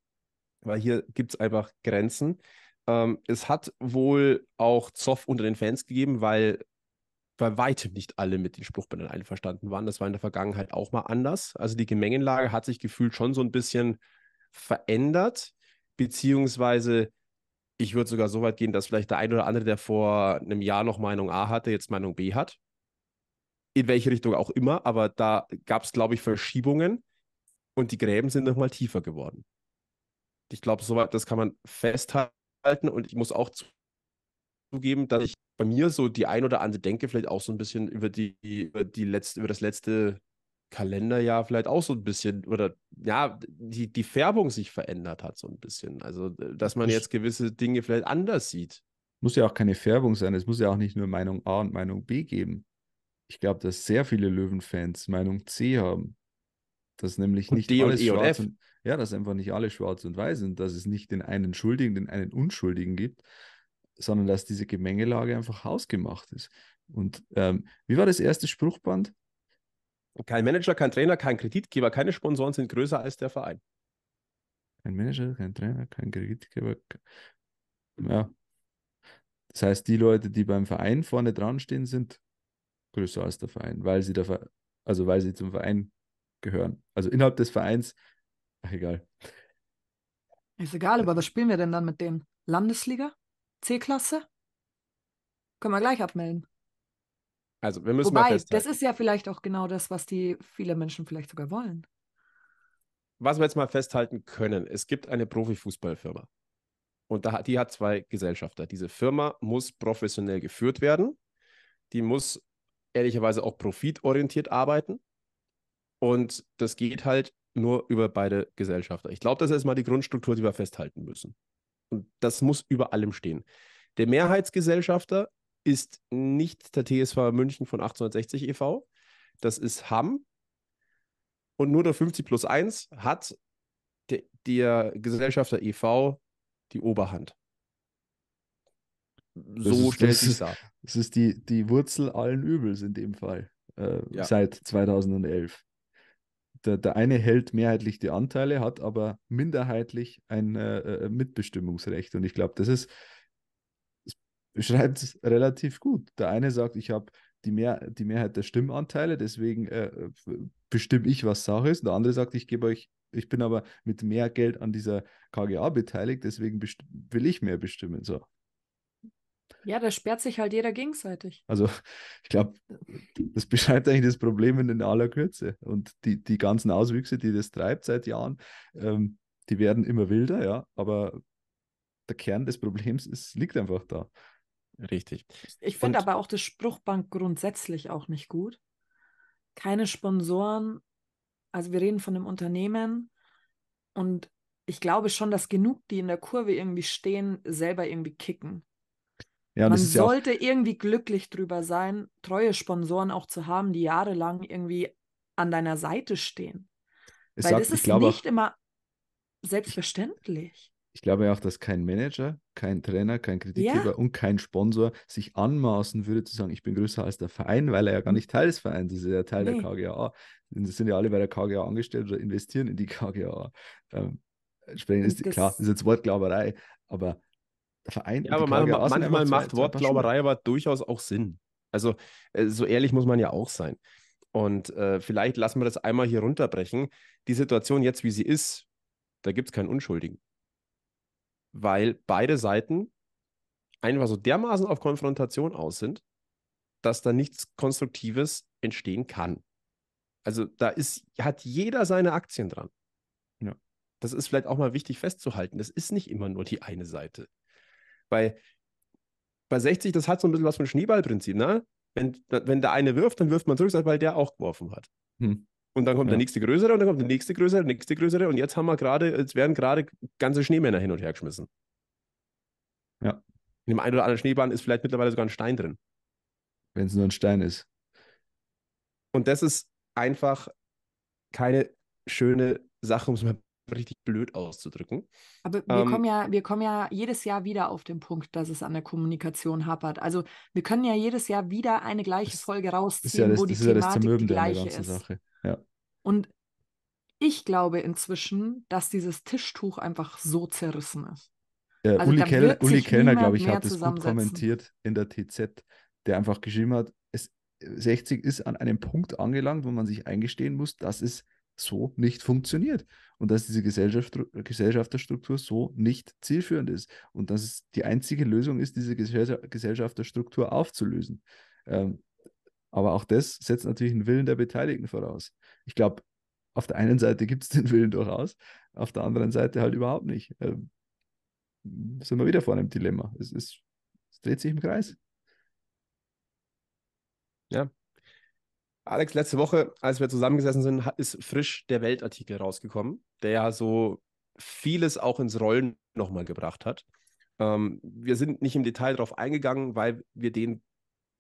S1: weil hier gibt es einfach Grenzen. Ähm, es hat wohl auch Zoff unter den Fans gegeben, weil bei weitem nicht alle mit den Spruchbändern einverstanden waren. Das war in der Vergangenheit auch mal anders. Also die Gemengenlage hat sich gefühlt schon so ein bisschen verändert, beziehungsweise ich würde sogar so weit gehen, dass vielleicht der ein oder andere, der vor einem Jahr noch Meinung A hatte, jetzt Meinung B hat. In welche Richtung auch immer, aber da gab es, glaube ich, Verschiebungen und die Gräben sind nochmal tiefer geworden. Ich glaube, soweit das kann man festhalten und ich muss auch zugeben, dass ich bei mir so die ein oder andere Denke vielleicht auch so ein bisschen über die über die letzte über das letzte Kalenderjahr vielleicht auch so ein bisschen oder ja, die, die Färbung sich verändert hat so ein bisschen. Also, dass man jetzt gewisse Dinge vielleicht anders sieht.
S2: Muss ja auch keine Färbung sein. Es muss ja auch nicht nur Meinung A und Meinung B geben. Ich glaube, dass sehr viele Löwenfans Meinung C haben. Dass nämlich und nicht D alles e und e schwarz und, und ja, dass einfach nicht alle schwarz und weiß sind, dass es nicht den einen Schuldigen, den einen Unschuldigen gibt, sondern dass diese Gemengelage einfach hausgemacht ist. Und
S1: ähm, wie war das erste Spruchband? Kein Manager, kein Trainer, kein Kreditgeber, keine Sponsoren sind größer als der Verein.
S2: Kein Manager, kein Trainer, kein Kreditgeber. Ja. Das heißt, die Leute, die beim Verein vorne dran stehen, sind größer als der Verein, weil sie, der Ver also weil sie zum Verein gehören. Also innerhalb des Vereins, ach egal.
S3: Ist egal, aber was spielen wir denn dann mit denen? Landesliga? C-Klasse? Können wir gleich abmelden.
S1: Also wir müssen Wobei, mal festhalten. das
S3: ist ja vielleicht auch genau das, was die viele Menschen vielleicht sogar wollen.
S1: Was wir jetzt mal festhalten können, es gibt eine Profifußballfirma. Und da, die hat zwei Gesellschafter. Diese Firma muss professionell geführt werden. Die muss ehrlicherweise auch profitorientiert arbeiten. Und das geht halt nur über beide Gesellschafter. Ich glaube, das ist mal die Grundstruktur, die wir festhalten müssen. Und das muss über allem stehen. Der Mehrheitsgesellschafter ist nicht der TSV München von 1860 e.V., das ist Hamm. Und nur der 50 plus 1 hat der, der Gesellschafter e.V. die Oberhand. So stellt sich dar.
S2: es ist die, die Wurzel allen Übels in dem Fall, äh, ja. seit 2011. Der, der eine hält mehrheitlich die Anteile, hat aber minderheitlich ein äh, äh Mitbestimmungsrecht. Und ich glaube, das ist beschreibt es relativ gut. Der eine sagt, ich habe die, Mehr die Mehrheit der Stimmanteile, deswegen äh, bestimme ich, was Sache ist. Und der andere sagt, ich gebe euch, ich bin aber mit mehr Geld an dieser KGA beteiligt, deswegen will ich mehr bestimmen. So.
S3: Ja, da sperrt sich halt jeder gegenseitig.
S2: Also, ich glaube, das beschreibt eigentlich das Problem in aller Kürze. Und die, die ganzen Auswüchse, die das treibt seit Jahren, ähm, die werden immer wilder, ja. Aber der Kern des Problems ist, liegt einfach da. Richtig. Ich finde aber
S3: auch das Spruchbank grundsätzlich auch nicht gut. Keine Sponsoren, also wir reden von einem Unternehmen und ich glaube schon, dass genug, die in der Kurve irgendwie stehen, selber irgendwie kicken.
S2: Ja, Man sollte
S3: ja irgendwie glücklich drüber sein, treue Sponsoren auch zu haben, die jahrelang irgendwie an deiner Seite stehen.
S2: Weil sag, das ist nicht
S3: immer selbstverständlich
S2: ich glaube ja auch, dass kein Manager, kein Trainer, kein Kreditgeber ja. und kein Sponsor sich anmaßen würde zu sagen, ich bin größer als der Verein, weil er ja gar hm. nicht Teil des Vereins ist, er ist ja Teil nee. der KGA. Sie sind ja alle bei der KGA angestellt oder investieren in die KGA. Ähm, entsprechend ist das, klar, das ist jetzt Wortglauberei, aber
S1: der Verein. Ja, aber man, man, manchmal macht zwei, Wortglauberei aber durchaus auch Sinn. Also äh, so ehrlich muss man ja auch sein. Und äh, vielleicht lassen wir das einmal hier runterbrechen. Die Situation jetzt, wie sie ist, da gibt es keinen Unschuldigen weil beide Seiten einfach so dermaßen auf Konfrontation aus sind, dass da nichts Konstruktives entstehen kann. Also da ist, hat jeder seine Aktien dran. Ja. Das ist vielleicht auch mal wichtig festzuhalten. Das ist nicht immer nur die eine Seite. Weil bei 60, das hat so ein bisschen was von Schneeballprinzip, ne? Wenn, wenn der eine wirft, dann wirft man zurück, weil der auch geworfen hat. Hm. Und dann kommt ja. der nächste größere und dann kommt der nächste größere, nächste größere. Und jetzt haben wir gerade, jetzt werden gerade ganze Schneemänner hin und her geschmissen. Ja. In dem einen oder anderen Schneebahn ist vielleicht mittlerweile sogar ein Stein drin. Wenn es nur ein Stein ist. Und das ist einfach keine schöne Sache, um es mal richtig blöd auszudrücken.
S3: Aber wir, ähm, kommen ja, wir kommen ja jedes Jahr wieder auf den Punkt, dass es an der Kommunikation hapert. Also wir können ja jedes Jahr wieder eine gleiche Folge rausziehen, ja das, wo die Thematik ja die gleiche ist. Sache. Ja. Und ich glaube inzwischen, dass dieses Tischtuch einfach so zerrissen ist. Äh, also Uli, Kell, Uli Kellner, glaube ich, hat das gut kommentiert
S2: in der TZ, der einfach geschrieben hat, es, 60 ist an einem Punkt angelangt, wo man sich eingestehen muss, dass es so nicht funktioniert und dass diese Gesellschaft, Gesellschafterstruktur so nicht zielführend ist und dass es die einzige Lösung ist, diese Gesellschafterstruktur aufzulösen. Ähm, aber auch das setzt natürlich einen Willen der Beteiligten voraus. Ich glaube, auf der einen Seite gibt es den Willen durchaus, auf der anderen Seite halt überhaupt nicht. Ähm, sind wir wieder vor einem Dilemma. Es, ist, es dreht sich im Kreis.
S1: Ja. Alex, letzte Woche, als wir zusammengesessen sind, ist frisch der Weltartikel rausgekommen, der ja so vieles auch ins Rollen nochmal gebracht hat. Ähm, wir sind nicht im Detail darauf eingegangen, weil wir den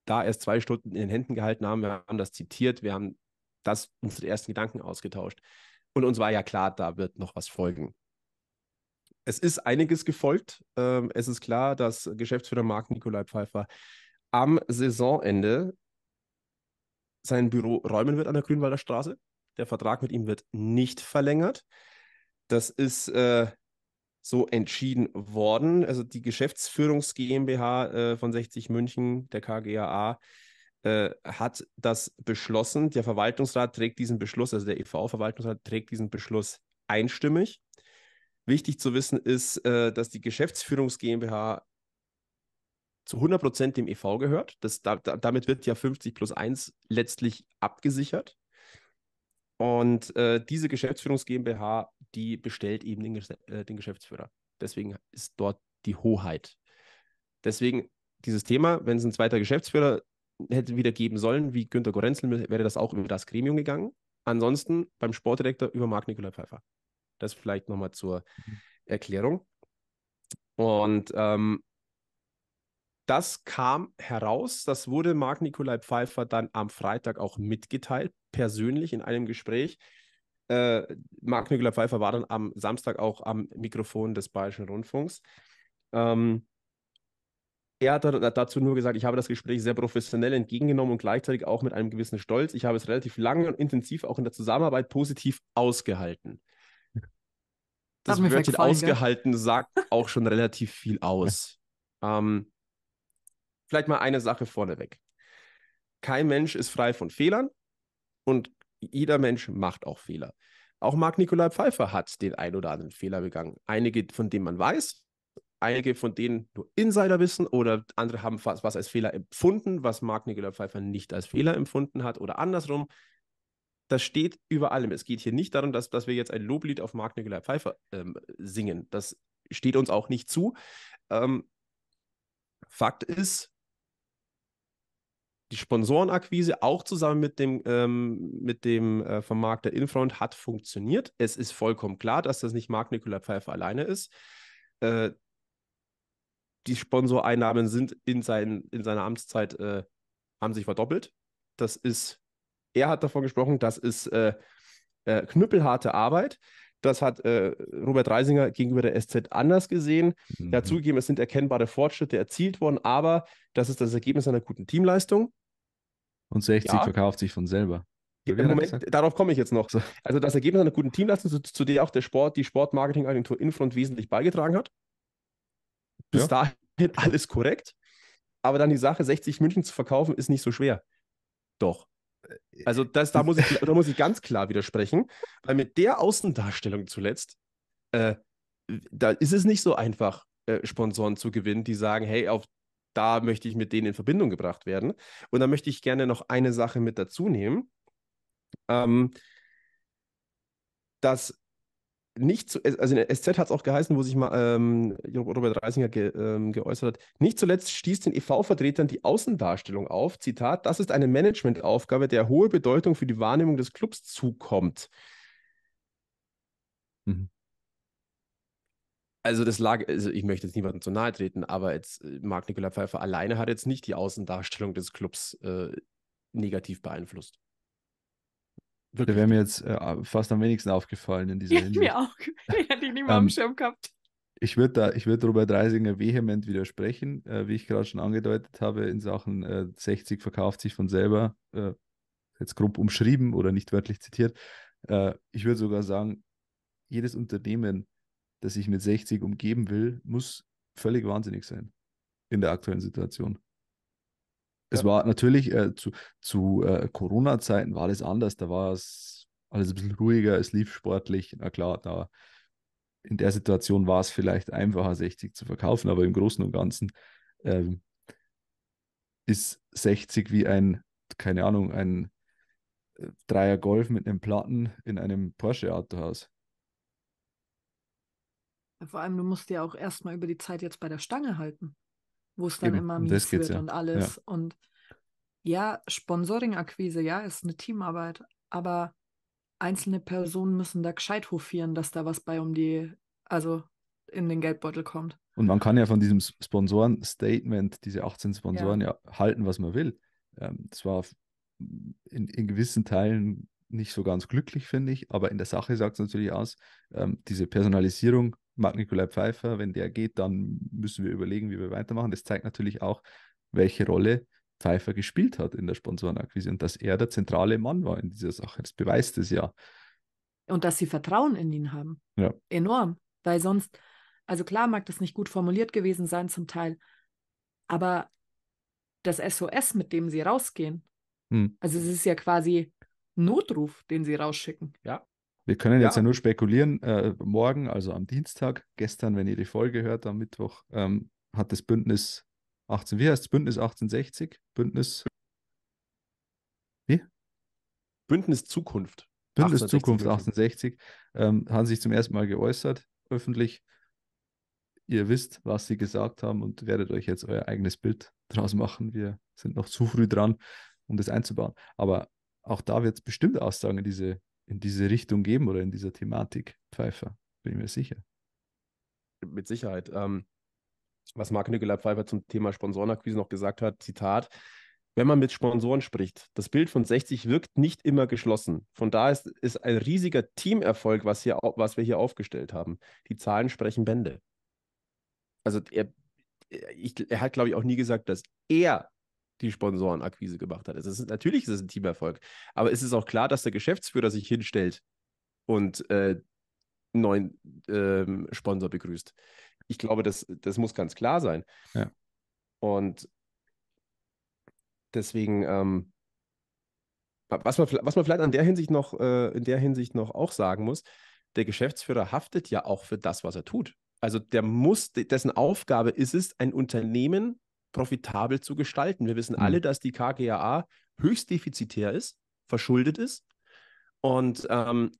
S1: da erst zwei Stunden in den Händen gehalten haben. Wir haben das zitiert, wir haben das unsere ersten Gedanken ausgetauscht. Und uns war ja klar, da wird noch was folgen. Es ist einiges gefolgt. Ähm, es ist klar, dass Geschäftsführer Marc Nikolai Pfeiffer am Saisonende sein Büro räumen wird an der Grünwalder Straße. Der Vertrag mit ihm wird nicht verlängert. Das ist äh, so entschieden worden. Also die Geschäftsführungs GmbH äh, von 60 München, der KGAA, äh, hat das beschlossen. Der Verwaltungsrat trägt diesen Beschluss, also der EV-Verwaltungsrat trägt diesen Beschluss einstimmig. Wichtig zu wissen ist, äh, dass die Geschäftsführungs GmbH zu 100% Prozent dem EV gehört. Das, da, damit wird ja 50 plus 1 letztlich abgesichert. Und äh, diese Geschäftsführungs GmbH die bestellt eben den, äh, den Geschäftsführer. Deswegen ist dort die Hoheit. Deswegen dieses Thema, wenn es ein zweiter Geschäftsführer hätte wieder geben sollen, wie Günter Gorenzel, wäre das auch über das Gremium gegangen. Ansonsten beim Sportdirektor über Marc Nikolai Pfeiffer. Das vielleicht nochmal zur mhm. Erklärung. Und ähm, das kam heraus, das wurde Marc Nikolai Pfeiffer dann am Freitag auch mitgeteilt, persönlich in einem Gespräch. Äh, Marc Nügler-Pfeiffer war dann am Samstag auch am Mikrofon des Bayerischen Rundfunks. Ähm, er hat dazu nur gesagt, ich habe das Gespräch sehr professionell entgegengenommen und gleichzeitig auch mit einem gewissen Stolz. Ich habe es relativ lange und intensiv auch in der Zusammenarbeit positiv ausgehalten.
S2: Das Wörtchen ausgehalten
S1: gell? sagt auch schon relativ viel aus. ähm, vielleicht mal eine Sache vorneweg. Kein Mensch ist frei von Fehlern und jeder Mensch macht auch Fehler. Auch Marc Nikolai Pfeiffer hat den ein oder anderen Fehler begangen. Einige, von denen man weiß, einige von denen nur Insider wissen oder andere haben was als Fehler empfunden, was Marc Nikolai Pfeiffer nicht als Fehler empfunden hat oder andersrum. Das steht über allem. Es geht hier nicht darum, dass, dass wir jetzt ein Loblied auf Marc Nikolai Pfeiffer ähm, singen. Das steht uns auch nicht zu. Ähm, Fakt ist, die Sponsorenakquise auch zusammen mit dem, ähm, mit dem äh, Vermarkter Infront hat funktioniert. Es ist vollkommen klar, dass das nicht Marc Nikola Pfeiffer alleine ist. Äh, die Sponsoreinnahmen sind in, sein, in seiner Amtszeit, äh, haben sich verdoppelt. Das ist, er hat davon gesprochen, das ist äh, äh, knüppelharte Arbeit. Das hat äh, Robert Reisinger gegenüber der SZ anders gesehen. Mhm. Er hat zugegeben, es sind erkennbare Fortschritte erzielt worden, aber das ist das Ergebnis einer guten Teamleistung.
S2: Und 60 ja. verkauft sich von selber.
S1: Moment, darauf komme ich jetzt noch. Also das Ergebnis einer guten Teamleistung, zu, zu der auch der Sport, die Sportmarketingagentur Infront wesentlich beigetragen hat. Bis ja. dahin alles korrekt. Aber dann die Sache, 60 München zu verkaufen, ist nicht so schwer. Doch. Äh, also das, da, muss ich, da muss ich ganz klar widersprechen, weil mit der Außendarstellung zuletzt, äh, da ist es nicht so einfach, äh, Sponsoren zu gewinnen, die sagen, hey, auf da möchte ich mit denen in Verbindung gebracht werden. Und da möchte ich gerne noch eine Sache mit dazu nehmen, ähm, dass nicht zu, also in der SZ hat es auch geheißen, wo sich mal ähm, Robert Reisinger ge, ähm, geäußert hat, nicht zuletzt stieß den EV-Vertretern die Außendarstellung auf, Zitat, das ist eine Managementaufgabe, der hohe Bedeutung für die Wahrnehmung des Clubs zukommt. Mhm. Also das lag, also ich möchte jetzt niemandem zu nahe treten, aber jetzt äh, Marc Nikolai Pfeiffer alleine hat jetzt nicht die Außendarstellung des Clubs äh, negativ beeinflusst.
S2: Wirklich. Der wäre mir jetzt äh, fast am wenigsten aufgefallen in dieser ja, Hinsicht. Mir auch.
S3: Ich hätte ich nicht mal am Schirm gehabt.
S2: Ich würde da, ich würde Robert Reisinger vehement widersprechen, äh, wie ich gerade schon angedeutet habe, in Sachen 60 äh, verkauft sich von selber, äh, jetzt grob umschrieben oder nicht wörtlich zitiert. ich würde sogar sagen, jedes Unternehmen das ich mit 60 umgeben will, muss völlig wahnsinnig sein in der aktuellen Situation. Es war natürlich äh, zu, zu äh, Corona-Zeiten war alles anders, da war es alles ein bisschen ruhiger, es lief sportlich, na klar, da in der Situation war es vielleicht einfacher, 60 zu verkaufen, aber im Großen und Ganzen ähm, ist 60 wie ein, keine Ahnung, ein äh, Dreier Golf mit einem Platten in einem Porsche Autohaus.
S3: Vor allem, du musst ja auch erstmal über die Zeit jetzt bei der Stange halten, wo es dann Eben, immer mies wird ja. und alles. Ja. Und ja, Sponsoring-Akquise, ja, ist eine Teamarbeit, aber einzelne Personen müssen da gescheit hofieren, dass da was bei um die, also in den Geldbeutel kommt.
S2: Und man kann ja von diesem Sponsoren-Statement, diese 18 Sponsoren, ja. ja, halten, was man will. Ähm, zwar in, in gewissen Teilen nicht so ganz glücklich, finde ich, aber in der Sache sagt es natürlich aus, ähm, diese Personalisierung Marc Nikolai Pfeiffer, wenn der geht, dann müssen wir überlegen, wie wir weitermachen. Das zeigt natürlich auch, welche Rolle Pfeiffer gespielt hat in der Sponsorenakquise und dass er der zentrale Mann war in dieser Sache. Das beweist es ja. Und dass sie
S3: Vertrauen in ihn haben. Ja. Enorm. Weil sonst, also klar mag das nicht gut formuliert gewesen sein zum Teil, aber das SOS, mit dem sie rausgehen, hm. also es ist ja quasi Notruf, den sie rausschicken. Ja.
S2: Wir können jetzt ja nur spekulieren. Äh, morgen, also am Dienstag, gestern, wenn ihr die Folge hört, am Mittwoch, ähm, hat das Bündnis 18, wie heißt es? Bündnis 1860? Bündnis. Wie? Bündnis Zukunft. Bündnis 1860, Zukunft 1860 ähm, haben sich zum ersten Mal geäußert, öffentlich. Ihr wisst, was sie gesagt haben und werdet euch jetzt euer eigenes Bild draus machen. Wir sind noch zu früh dran, um das einzubauen. Aber auch da wird es bestimmt Aussagen in diese in diese Richtung geben oder in dieser Thematik Pfeiffer, bin ich mir sicher.
S1: Mit Sicherheit. Ähm, was Marc Nikolai Pfeiffer zum Thema Sponsorenakquise noch gesagt hat, Zitat, wenn man mit Sponsoren spricht, das Bild von 60 wirkt nicht immer geschlossen. Von daher ist es ein riesiger Teamerfolg, was, hier, was wir hier aufgestellt haben. Die Zahlen sprechen Bände. Also er, ich, er hat, glaube ich, auch nie gesagt, dass er die Sponsorenakquise gemacht hat. Es ist, natürlich ist es ein Teamerfolg, aber es ist auch klar, dass der Geschäftsführer sich hinstellt und äh, neuen ähm, Sponsor begrüßt. Ich glaube, das, das muss ganz klar sein. Ja. Und deswegen, ähm, was, man, was man vielleicht an der Hinsicht noch, äh, in der Hinsicht noch auch sagen muss, der Geschäftsführer haftet ja auch für das, was er tut. Also der muss, dessen Aufgabe ist es, ein Unternehmen profitabel zu gestalten. Wir wissen mhm. alle, dass die KGAA höchst defizitär ist, verschuldet ist. Und ähm,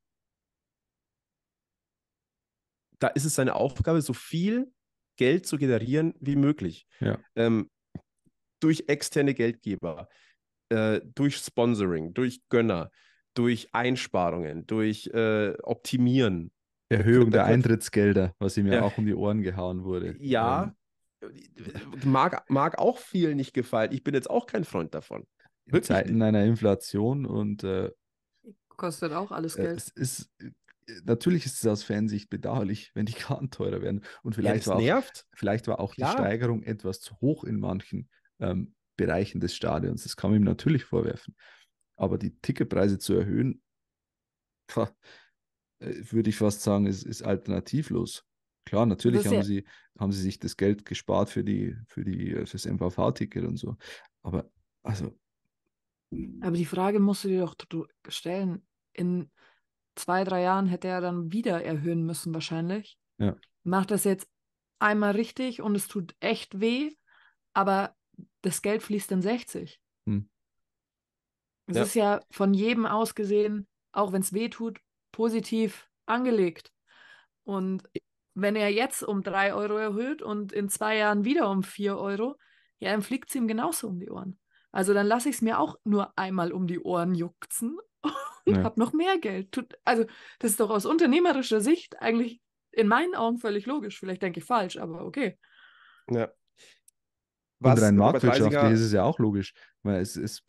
S1: da ist es seine Aufgabe, so viel Geld zu generieren wie möglich. Ja. Ähm, durch externe Geldgeber, äh, durch Sponsoring, durch Gönner, durch Einsparungen, durch äh, Optimieren.
S2: Erhöhung der Eintrittsgelder, was ihm ja, ja, auch um die Ohren
S1: gehauen wurde. Ja, ähm. Äh, mag, mag auch viel nicht gefallen. Ich bin jetzt auch kein Freund davon. In
S2: Zeiten einer Inflation und äh,
S3: kostet auch alles äh, Geld. Es ist,
S2: äh, natürlich ist es aus Fansicht bedauerlich, wenn die Karten teurer werden. Und vielleicht ja, war nervt. auch, vielleicht war auch Klar. die Steigerung etwas zu hoch in manchen ähm, Bereichen des Stadions. Das kann man ihm natürlich vorwerfen. Aber die Ticketpreise zu erhöhen, pah, würde ich fast sagen, ist, ist alternativlos. Klar, natürlich haben, ja sie, haben sie sich das Geld gespart für die, für die, fürs MVV-Ticket und so. Aber also.
S3: Aber die Frage musst du dir doch stellen. In zwei, drei Jahren hätte er dann wieder erhöhen müssen, wahrscheinlich. Ja. Macht das jetzt einmal richtig und es tut echt weh, aber das Geld fließt in 60.
S1: Hm. Es ja. ist
S3: ja von jedem aus gesehen, auch wenn es weh tut, positiv angelegt. Und wenn er jetzt um 3 Euro erhöht und in zwei Jahren wieder um 4 Euro, ja, dann fliegt es ihm genauso um die Ohren. Also dann lasse ich es mir auch nur einmal um die Ohren juckzen
S1: und ja. habe
S3: noch mehr Geld. also das ist doch aus unternehmerischer Sicht eigentlich in meinen Augen völlig logisch. Vielleicht denke ich falsch, aber okay.
S2: Ja. Was, und rein marktwirtschaftlich ist es ja auch logisch, weil es ist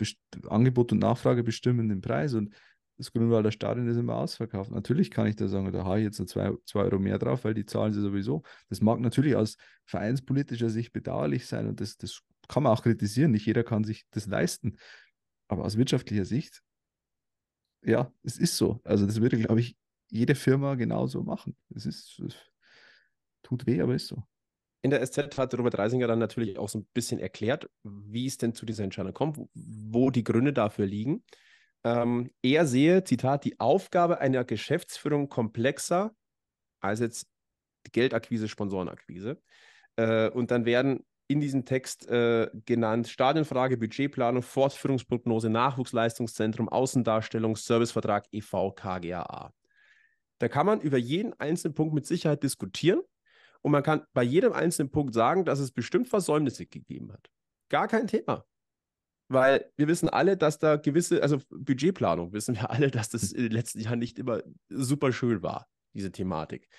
S2: Angebot und Nachfrage bestimmen den Preis und das Grünwalder Stadion ist immer ausverkauft. Natürlich kann ich da sagen, da habe ich jetzt noch zwei, zwei Euro mehr drauf, weil die zahlen sie sowieso. Das mag natürlich aus vereinspolitischer Sicht bedauerlich sein und das, das kann man auch kritisieren. Nicht jeder kann sich das leisten. Aber aus wirtschaftlicher Sicht, ja, es ist so. Also das würde, glaube ich, jede Firma genauso machen. Es ist, es tut weh, aber ist so.
S1: In der SZ hat Robert Reisinger dann natürlich auch so ein bisschen erklärt, wie es denn zu dieser Entscheidung kommt, wo die Gründe dafür liegen. Ähm, er sehe, Zitat, die Aufgabe einer Geschäftsführung komplexer als jetzt Geldakquise, Sponsorenakquise. Äh, und dann werden in diesem Text äh, genannt Stadienfrage, Budgetplanung, Fortführungsprognose, Nachwuchsleistungszentrum, Außendarstellung, Servicevertrag e.V. KGAA. Da kann man über jeden einzelnen Punkt mit Sicherheit diskutieren und man kann bei jedem einzelnen Punkt sagen, dass es bestimmt Versäumnisse gegeben hat. Gar kein Thema weil wir wissen alle, dass da gewisse, also Budgetplanung wissen wir alle, dass das in den letzten Jahren nicht immer super schön war, diese Thematik.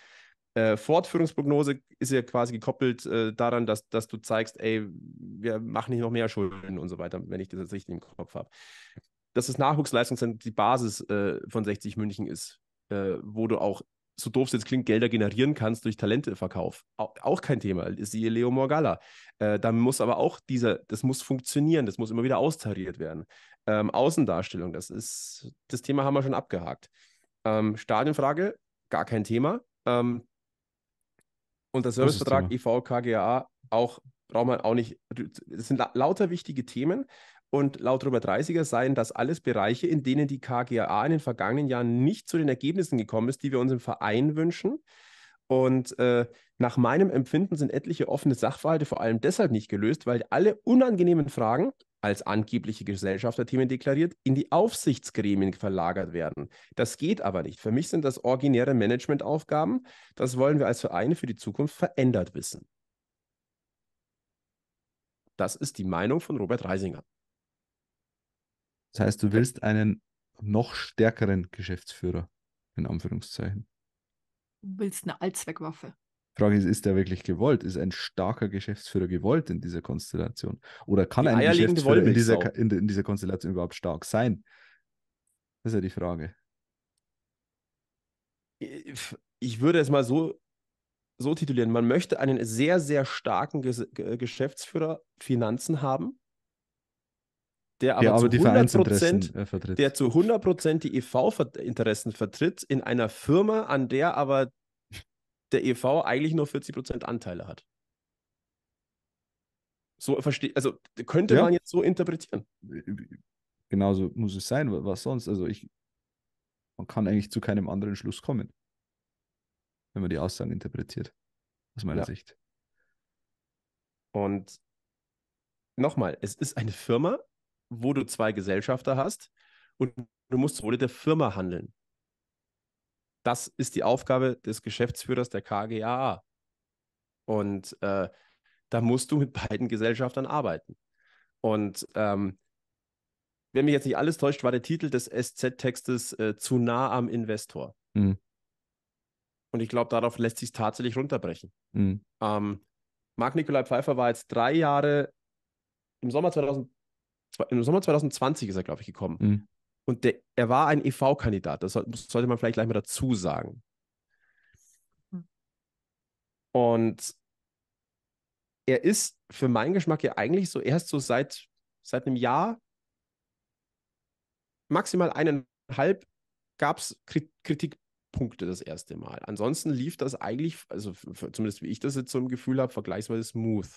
S1: Äh, Fortführungsprognose ist ja quasi gekoppelt äh, daran, dass, dass du zeigst, ey, wir machen nicht noch mehr Schulden und so weiter, wenn ich das jetzt richtig im Kopf habe. Dass das Nachwuchsleistungszentrum die Basis äh, von 60 München ist, äh, wo du auch so doof es jetzt klingt, Gelder generieren kannst durch Talenteverkauf. Auch kein Thema. Siehe Leo Morgalla. Äh, da muss aber auch dieser, das muss funktionieren, das muss immer wieder austariert werden. Ähm, Außendarstellung, das ist, das Thema haben wir schon abgehakt. Ähm, Stadionfrage, gar kein Thema. Ähm, und der Servicevertrag EV, e KGA, auch braucht man auch nicht. Es sind lauter wichtige Themen, und laut Robert 30 seien das alles Bereiche, in denen die KGAA in den vergangenen Jahren nicht zu den Ergebnissen gekommen ist, die wir uns im Verein wünschen. Und äh, nach meinem Empfinden sind etliche offene Sachverhalte vor allem deshalb nicht gelöst, weil alle unangenehmen Fragen als angebliche Gesellschafterthemen deklariert, in die Aufsichtsgremien verlagert werden. Das geht aber nicht. Für mich sind das originäre Managementaufgaben. Das wollen wir als Verein für die Zukunft verändert wissen. Das ist die Meinung von Robert Reisinger.
S2: Das heißt, du willst einen noch stärkeren Geschäftsführer, in Anführungszeichen.
S3: Du willst eine Allzweckwaffe.
S2: Frage ist, ist der wirklich gewollt? Ist ein starker Geschäftsführer gewollt in dieser Konstellation? Oder kann ein Geschäftsführer in dieser, in, in dieser Konstellation überhaupt stark sein? Das ist ja die
S1: Frage. Ich würde es mal so so titulieren. Man möchte einen sehr, sehr starken Ges Geschäftsführer Finanzen haben, der aber, der aber zu 100%, äh, vertritt. Der zu 100% die EV-Interessen vertritt in einer Firma, an der aber der EV eigentlich nur 40% Anteile hat. So versteht, also könnte ja. man jetzt so interpretieren.
S2: Genauso muss es sein, was sonst? Also ich, man kann eigentlich zu keinem anderen Schluss kommen, wenn man die Aussagen interpretiert, aus meiner ja. Sicht.
S1: Und nochmal, es ist eine Firma, wo du zwei Gesellschafter hast und du musst wohl der Firma handeln. Das ist die Aufgabe des Geschäftsführers der KGAA. Und äh, da musst du mit beiden Gesellschaftern arbeiten. Und ähm, wenn mich jetzt nicht alles täuscht, war der Titel des SZ-Textes äh, zu nah am Investor. Mhm. Und ich glaube, darauf lässt sich tatsächlich runterbrechen. Mhm. Ähm, Marc Nikolai Pfeiffer war jetzt drei Jahre, im Sommer 2000, im Sommer 2020 ist er, glaube ich, gekommen. Mhm. Und der, er war ein EV-Kandidat, das sollte man vielleicht gleich mal dazu sagen. Und er ist für meinen Geschmack ja eigentlich so erst so seit, seit einem Jahr, maximal eineinhalb, gab es Kritikpunkte das erste Mal. Ansonsten lief das eigentlich, also zumindest wie ich das jetzt so im Gefühl habe, vergleichsweise smooth.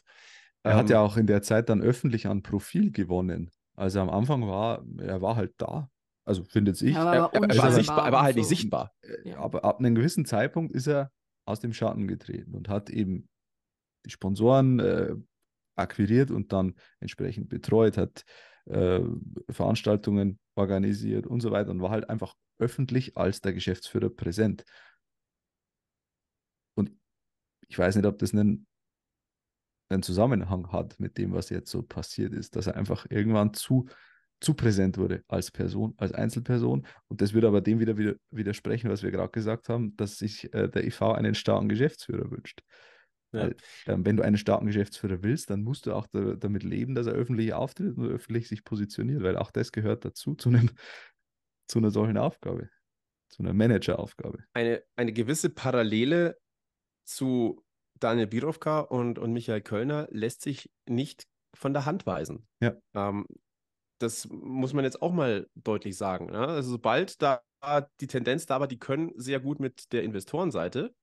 S1: Er ähm, hat ja auch
S2: in der Zeit dann öffentlich an Profil gewonnen. Also am Anfang war er war halt da. Also finde ich. Ja, er, er, er, war sichtbar, er war halt so. nicht sichtbar. Äh, ja. Aber ab einem gewissen Zeitpunkt ist er aus dem Schatten getreten und hat eben die Sponsoren äh, akquiriert und dann entsprechend betreut, hat äh, Veranstaltungen organisiert und so weiter und war halt einfach öffentlich als der Geschäftsführer präsent. Und ich weiß nicht, ob das ein einen Zusammenhang hat mit dem, was jetzt so passiert ist, dass er einfach irgendwann zu, zu präsent wurde als Person, als Einzelperson. Und das würde aber dem wieder, widersprechen, was wir gerade gesagt haben, dass sich äh, der IV einen starken Geschäftsführer wünscht. Ja. Weil, äh, wenn du einen starken Geschäftsführer willst, dann musst du auch da, damit leben, dass er öffentlich auftritt und öffentlich sich positioniert, weil auch das gehört dazu, zu, einem, zu einer solchen Aufgabe, zu einer Manageraufgabe.
S1: Eine, eine gewisse Parallele zu Daniel Birovka und, und Michael Kölner lässt sich nicht von der Hand weisen. Ja. Ähm, das muss man jetzt auch mal deutlich sagen. Ne? Also sobald da die Tendenz da war, die können sehr gut mit der Investorenseite,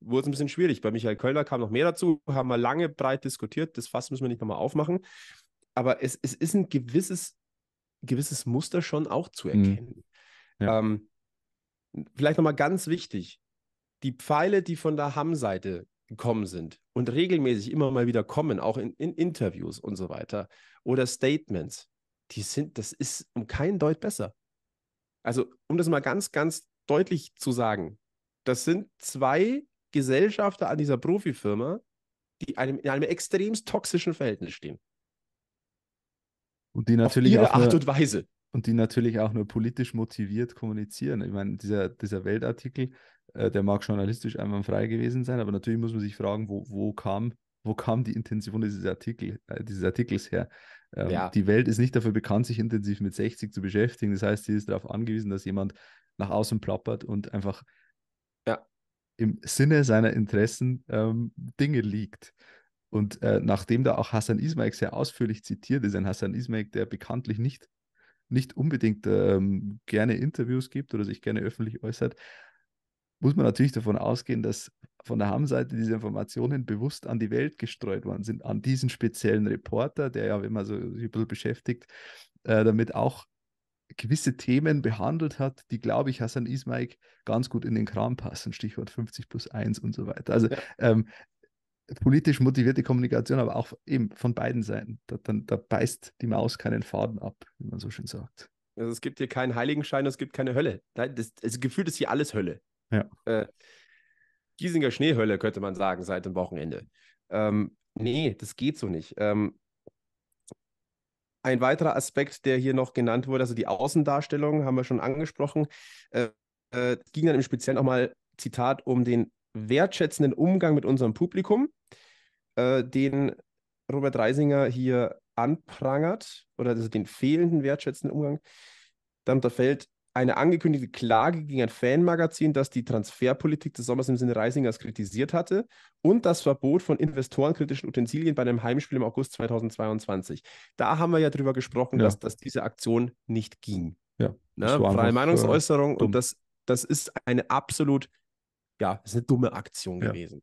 S1: wurde es ein bisschen schwierig. Bei Michael Kölner kam noch mehr dazu, haben wir lange breit diskutiert, das Fass müssen wir nicht nochmal aufmachen. Aber es, es ist ein gewisses, gewisses Muster schon auch zu mhm. erkennen. Mhm. Ja. Ähm, vielleicht nochmal ganz wichtig, die Pfeile, die von der Hamm-Seite gekommen sind und regelmäßig immer mal wieder kommen, auch in, in Interviews und so weiter oder Statements, die sind, das ist um keinen Deut besser. Also, um das mal ganz, ganz deutlich zu sagen, das sind zwei Gesellschafter an dieser Profifirma, die einem, in einem extremst toxischen Verhältnis stehen.
S2: Und die natürlich auf ihre auch Art und Weise. Und die natürlich auch nur politisch motiviert kommunizieren. Ich meine, dieser, dieser Weltartikel, äh, der mag journalistisch einwandfrei gewesen sein, aber natürlich muss man sich fragen, wo, wo kam, wo kam die Intention dieses, Artikel, äh, dieses Artikels her? Ähm, ja. Die Welt ist nicht dafür bekannt, sich intensiv mit 60 zu beschäftigen. Das heißt, sie ist darauf angewiesen, dass jemand nach außen plappert und einfach ja. im Sinne seiner Interessen ähm, Dinge liegt. Und äh, nachdem da auch Hassan Ismail sehr ausführlich zitiert ist, ein Hassan Ismail, der bekanntlich nicht, nicht unbedingt ähm, gerne Interviews gibt oder sich gerne öffentlich äußert, muss man natürlich davon ausgehen, dass von der Ham-Seite diese Informationen bewusst an die Welt gestreut worden sind, an diesen speziellen Reporter, der ja, wenn man so, sich ein bisschen beschäftigt, äh, damit auch gewisse Themen behandelt hat, die, glaube ich, Hassan Ismaik ganz gut in den Kram passen. Stichwort 50 plus 1 und so weiter. Also ähm, politisch motivierte Kommunikation, aber auch eben von beiden Seiten. Da, dann, da beißt die Maus keinen Faden ab, wie man so schön
S1: sagt. Also es gibt hier keinen Heiligenschein, es gibt keine Hölle. Das, also gefühlt ist hier alles Hölle. Ja. Äh, Giesinger Schneehölle, könnte man sagen, seit dem Wochenende. Ähm, nee, das geht so nicht. Ähm, ein weiterer Aspekt, der hier noch genannt wurde, also die Außendarstellung, haben wir schon angesprochen. Äh, äh, ging dann im Speziellen nochmal, Zitat, um den wertschätzenden Umgang mit unserem Publikum, äh, den Robert Reisinger hier anprangert, oder also den fehlenden wertschätzenden Umgang. Darunter fällt eine angekündigte Klage gegen ein Fanmagazin, das die Transferpolitik des Sommers im Sinne Reisingers kritisiert hatte und das Verbot von investorenkritischen Utensilien bei einem Heimspiel im August 2022. Da haben wir ja drüber gesprochen, ja. Dass, dass diese Aktion nicht ging. Ja, ne? Freie äh, Meinungsäußerung äh, und das, das ist eine absolut, ja, das ist eine dumme Aktion ja. gewesen.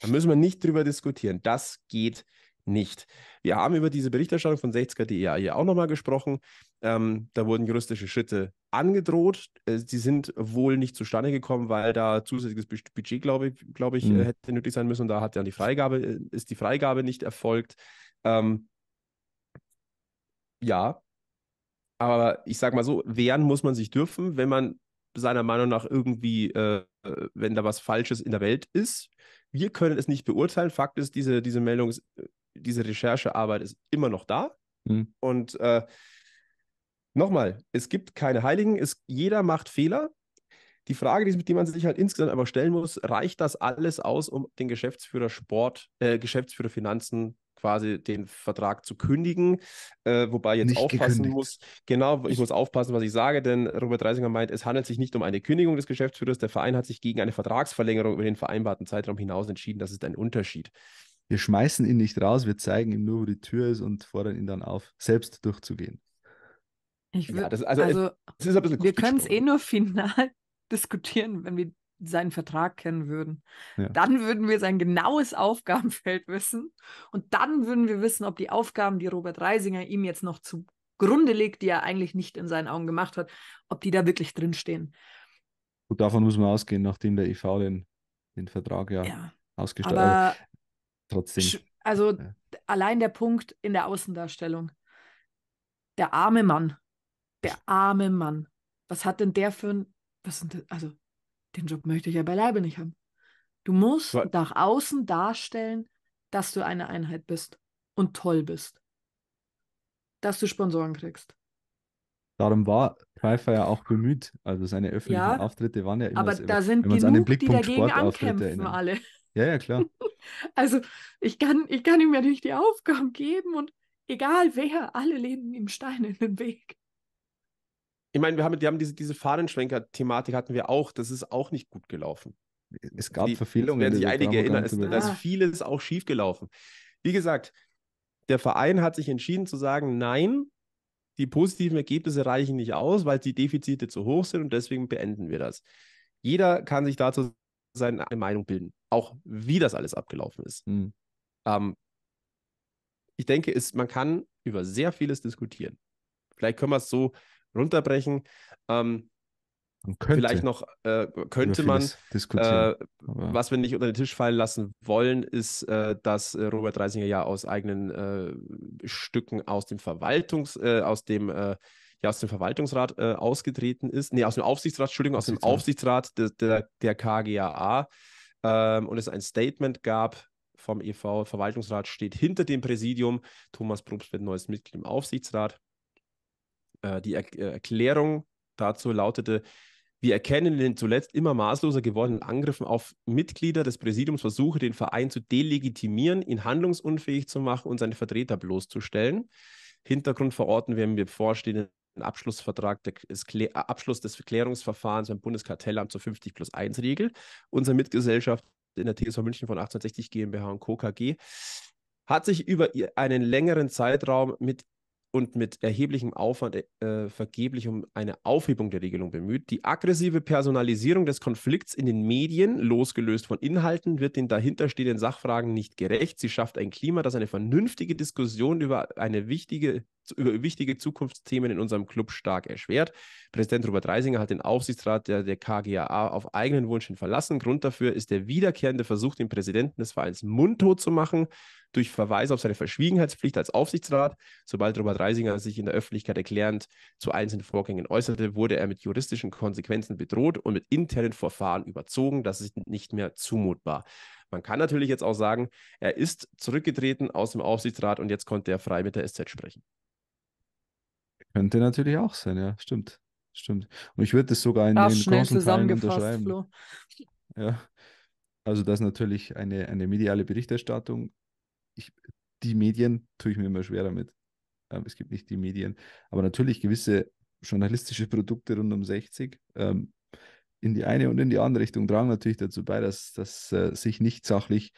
S1: Da müssen wir nicht drüber diskutieren. Das geht nicht nicht. Wir haben über diese Berichterstattung von 60er.de hier auch nochmal gesprochen. Ähm, da wurden juristische Schritte angedroht. Äh, sie sind wohl nicht zustande gekommen, weil da zusätzliches Budget, glaube ich, glaub ich äh, mhm. hätte nötig sein müssen. Und da hat dann die Freigabe, äh, ist die Freigabe nicht erfolgt. Ähm, ja, aber ich sage mal so, wehren muss man sich dürfen, wenn man seiner Meinung nach irgendwie, äh, wenn da was Falsches in der Welt ist. Wir können es nicht beurteilen. Fakt ist, diese, diese Meldung ist äh, diese Recherchearbeit ist immer noch da. Mhm. Und äh, nochmal, es gibt keine Heiligen, es, jeder macht Fehler. Die Frage, die, die man sich halt insgesamt aber stellen muss, reicht das alles aus, um den Geschäftsführer Sport, äh, Geschäftsführer Finanzen quasi den Vertrag zu kündigen, äh, wobei jetzt nicht aufpassen gekündigt. muss, genau, ich muss aufpassen, was ich sage, denn Robert Reisinger meint, es handelt sich nicht um eine Kündigung des Geschäftsführers, der Verein hat sich gegen eine Vertragsverlängerung über den vereinbarten Zeitraum hinaus entschieden, das ist ein Unterschied.
S2: Wir schmeißen ihn nicht raus, wir zeigen ihm nur, wo die Tür ist und fordern ihn dann auf, selbst durchzugehen.
S1: Ich
S3: würd, ja, das, also, also das ist ein bisschen wir können es eh nur final diskutieren, wenn wir seinen Vertrag kennen würden. Ja. Dann würden wir sein genaues Aufgabenfeld wissen und dann würden wir wissen, ob die Aufgaben, die Robert Reisinger ihm jetzt noch zugrunde legt, die er eigentlich nicht in seinen Augen gemacht hat, ob die da wirklich drinstehen.
S2: Gut, davon muss man ausgehen, nachdem der EV den, den Vertrag ja, ja. ausgestattet hat trotzdem.
S3: Also ja. allein der Punkt in der Außendarstellung. Der arme Mann. Der arme Mann. Was hat denn der für ein. Was sind das? Also, den Job möchte ich ja beileibe nicht haben. Du musst Was? nach außen darstellen, dass du eine Einheit bist und toll bist. Dass du Sponsoren kriegst.
S2: Darum war Pfeiffer ja auch bemüht. Also seine öffentlichen ja, Auftritte waren ja immer. Aber da sind genug, die dagegen Sport ankämpfen, alle. Ja, ja, klar.
S3: also ich kann, ich kann ihm ja nicht die Aufgaben geben und egal wer, alle lehnen ihm Steine in den Weg.
S1: Ich meine, wir haben, die haben diese, diese Fahnenschwenker-Thematik hatten wir auch. Das ist auch nicht gut gelaufen.
S2: Es gab die, Verfehlungen. Werden sich einige erinnern. Es, Da ist
S1: vieles auch schief gelaufen. Wie gesagt, der Verein hat sich entschieden zu sagen, nein, die positiven Ergebnisse reichen nicht aus, weil die Defizite zu hoch sind und deswegen beenden wir das. Jeder kann sich dazu seine Meinung bilden auch wie das alles abgelaufen ist. Mhm. Ähm, ich denke, ist, man kann über sehr vieles diskutieren. Vielleicht können wir es so runterbrechen. Ähm, könnte, vielleicht noch äh, könnte man äh, was wir nicht unter den Tisch fallen lassen wollen, ist, äh, dass äh, Robert Reisinger ja aus eigenen äh, Stücken aus dem Verwaltungs, äh, aus dem ja, aus dem Verwaltungsrat ausgetreten ist, nee, aus dem Aufsichtsrat, Entschuldigung, aus dem Aufsichtsrat der, der, der KGAA ähm, und es ein Statement gab vom EV. Verwaltungsrat steht hinter dem Präsidium. Thomas Probst wird neues Mitglied im Aufsichtsrat. Äh, die er äh, Erklärung dazu lautete, wir erkennen in den zuletzt immer maßloser gewordenen Angriffen auf Mitglieder des Präsidiums Versuche, den Verein zu delegitimieren, ihn handlungsunfähig zu machen und seine Vertreter bloßzustellen. Hintergrund verorten wir im bevorstehenden ein Abschlussvertrag, der Klär, Abschluss des Klärungsverfahrens beim Bundeskartellamt zur 50 plus 1 Regel. Unsere Mitgesellschaft in der TSV München von 1860 GmbH und Co. KG hat sich über einen längeren Zeitraum mit und mit erheblichem Aufwand äh, vergeblich um eine Aufhebung der Regelung bemüht. Die aggressive Personalisierung des Konflikts in den Medien, losgelöst von Inhalten, wird den dahinterstehenden Sachfragen nicht gerecht. Sie schafft ein Klima, das eine vernünftige Diskussion über eine wichtige über wichtige Zukunftsthemen in unserem Club stark erschwert. Präsident Robert Reisinger hat den Aufsichtsrat der, der KGAA auf eigenen Wunsch hin verlassen. Grund dafür ist der wiederkehrende Versuch, den Präsidenten des Vereins mundtot zu machen durch Verweis auf seine Verschwiegenheitspflicht als Aufsichtsrat. Sobald Robert Reisinger sich in der Öffentlichkeit erklärend zu einzelnen Vorgängen äußerte, wurde er mit juristischen Konsequenzen bedroht und mit internen Verfahren überzogen. Das ist nicht mehr zumutbar. Man kann natürlich jetzt auch sagen, er ist zurückgetreten aus dem Aufsichtsrat und jetzt konnte er frei mit der SZ sprechen.
S2: Könnte natürlich auch sein, ja, stimmt. Stimmt. Und ich würde das sogar in Ach, den großen Teilen unterschreiben. Flo. Ja. Also, dass natürlich eine, eine mediale Berichterstattung ich, die Medien tue ich mir immer schwer damit. Ähm, es gibt nicht die Medien, aber natürlich gewisse journalistische Produkte rund um 60 ähm, in die eine und in die andere Richtung tragen natürlich dazu bei, dass, dass äh, sich nicht sachlich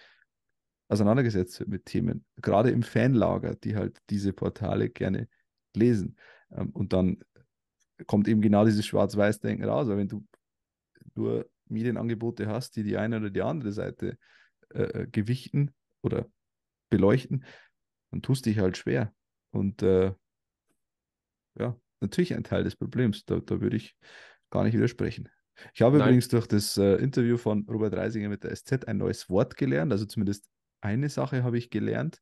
S2: auseinandergesetzt wird mit Themen. Gerade im Fanlager, die halt diese Portale gerne lesen. Ähm, und dann kommt eben genau dieses Schwarz-Weiß-Denken raus, Aber wenn du nur Medienangebote hast, die die eine oder die andere Seite äh, äh gewichten oder beleuchten, dann tust du dich halt schwer. Und äh, ja, natürlich ein Teil des Problems. Da, da würde ich gar nicht widersprechen. Ich habe Nein. übrigens durch das äh, Interview von Robert Reisinger mit der SZ ein neues Wort gelernt. Also zumindest eine Sache habe ich gelernt.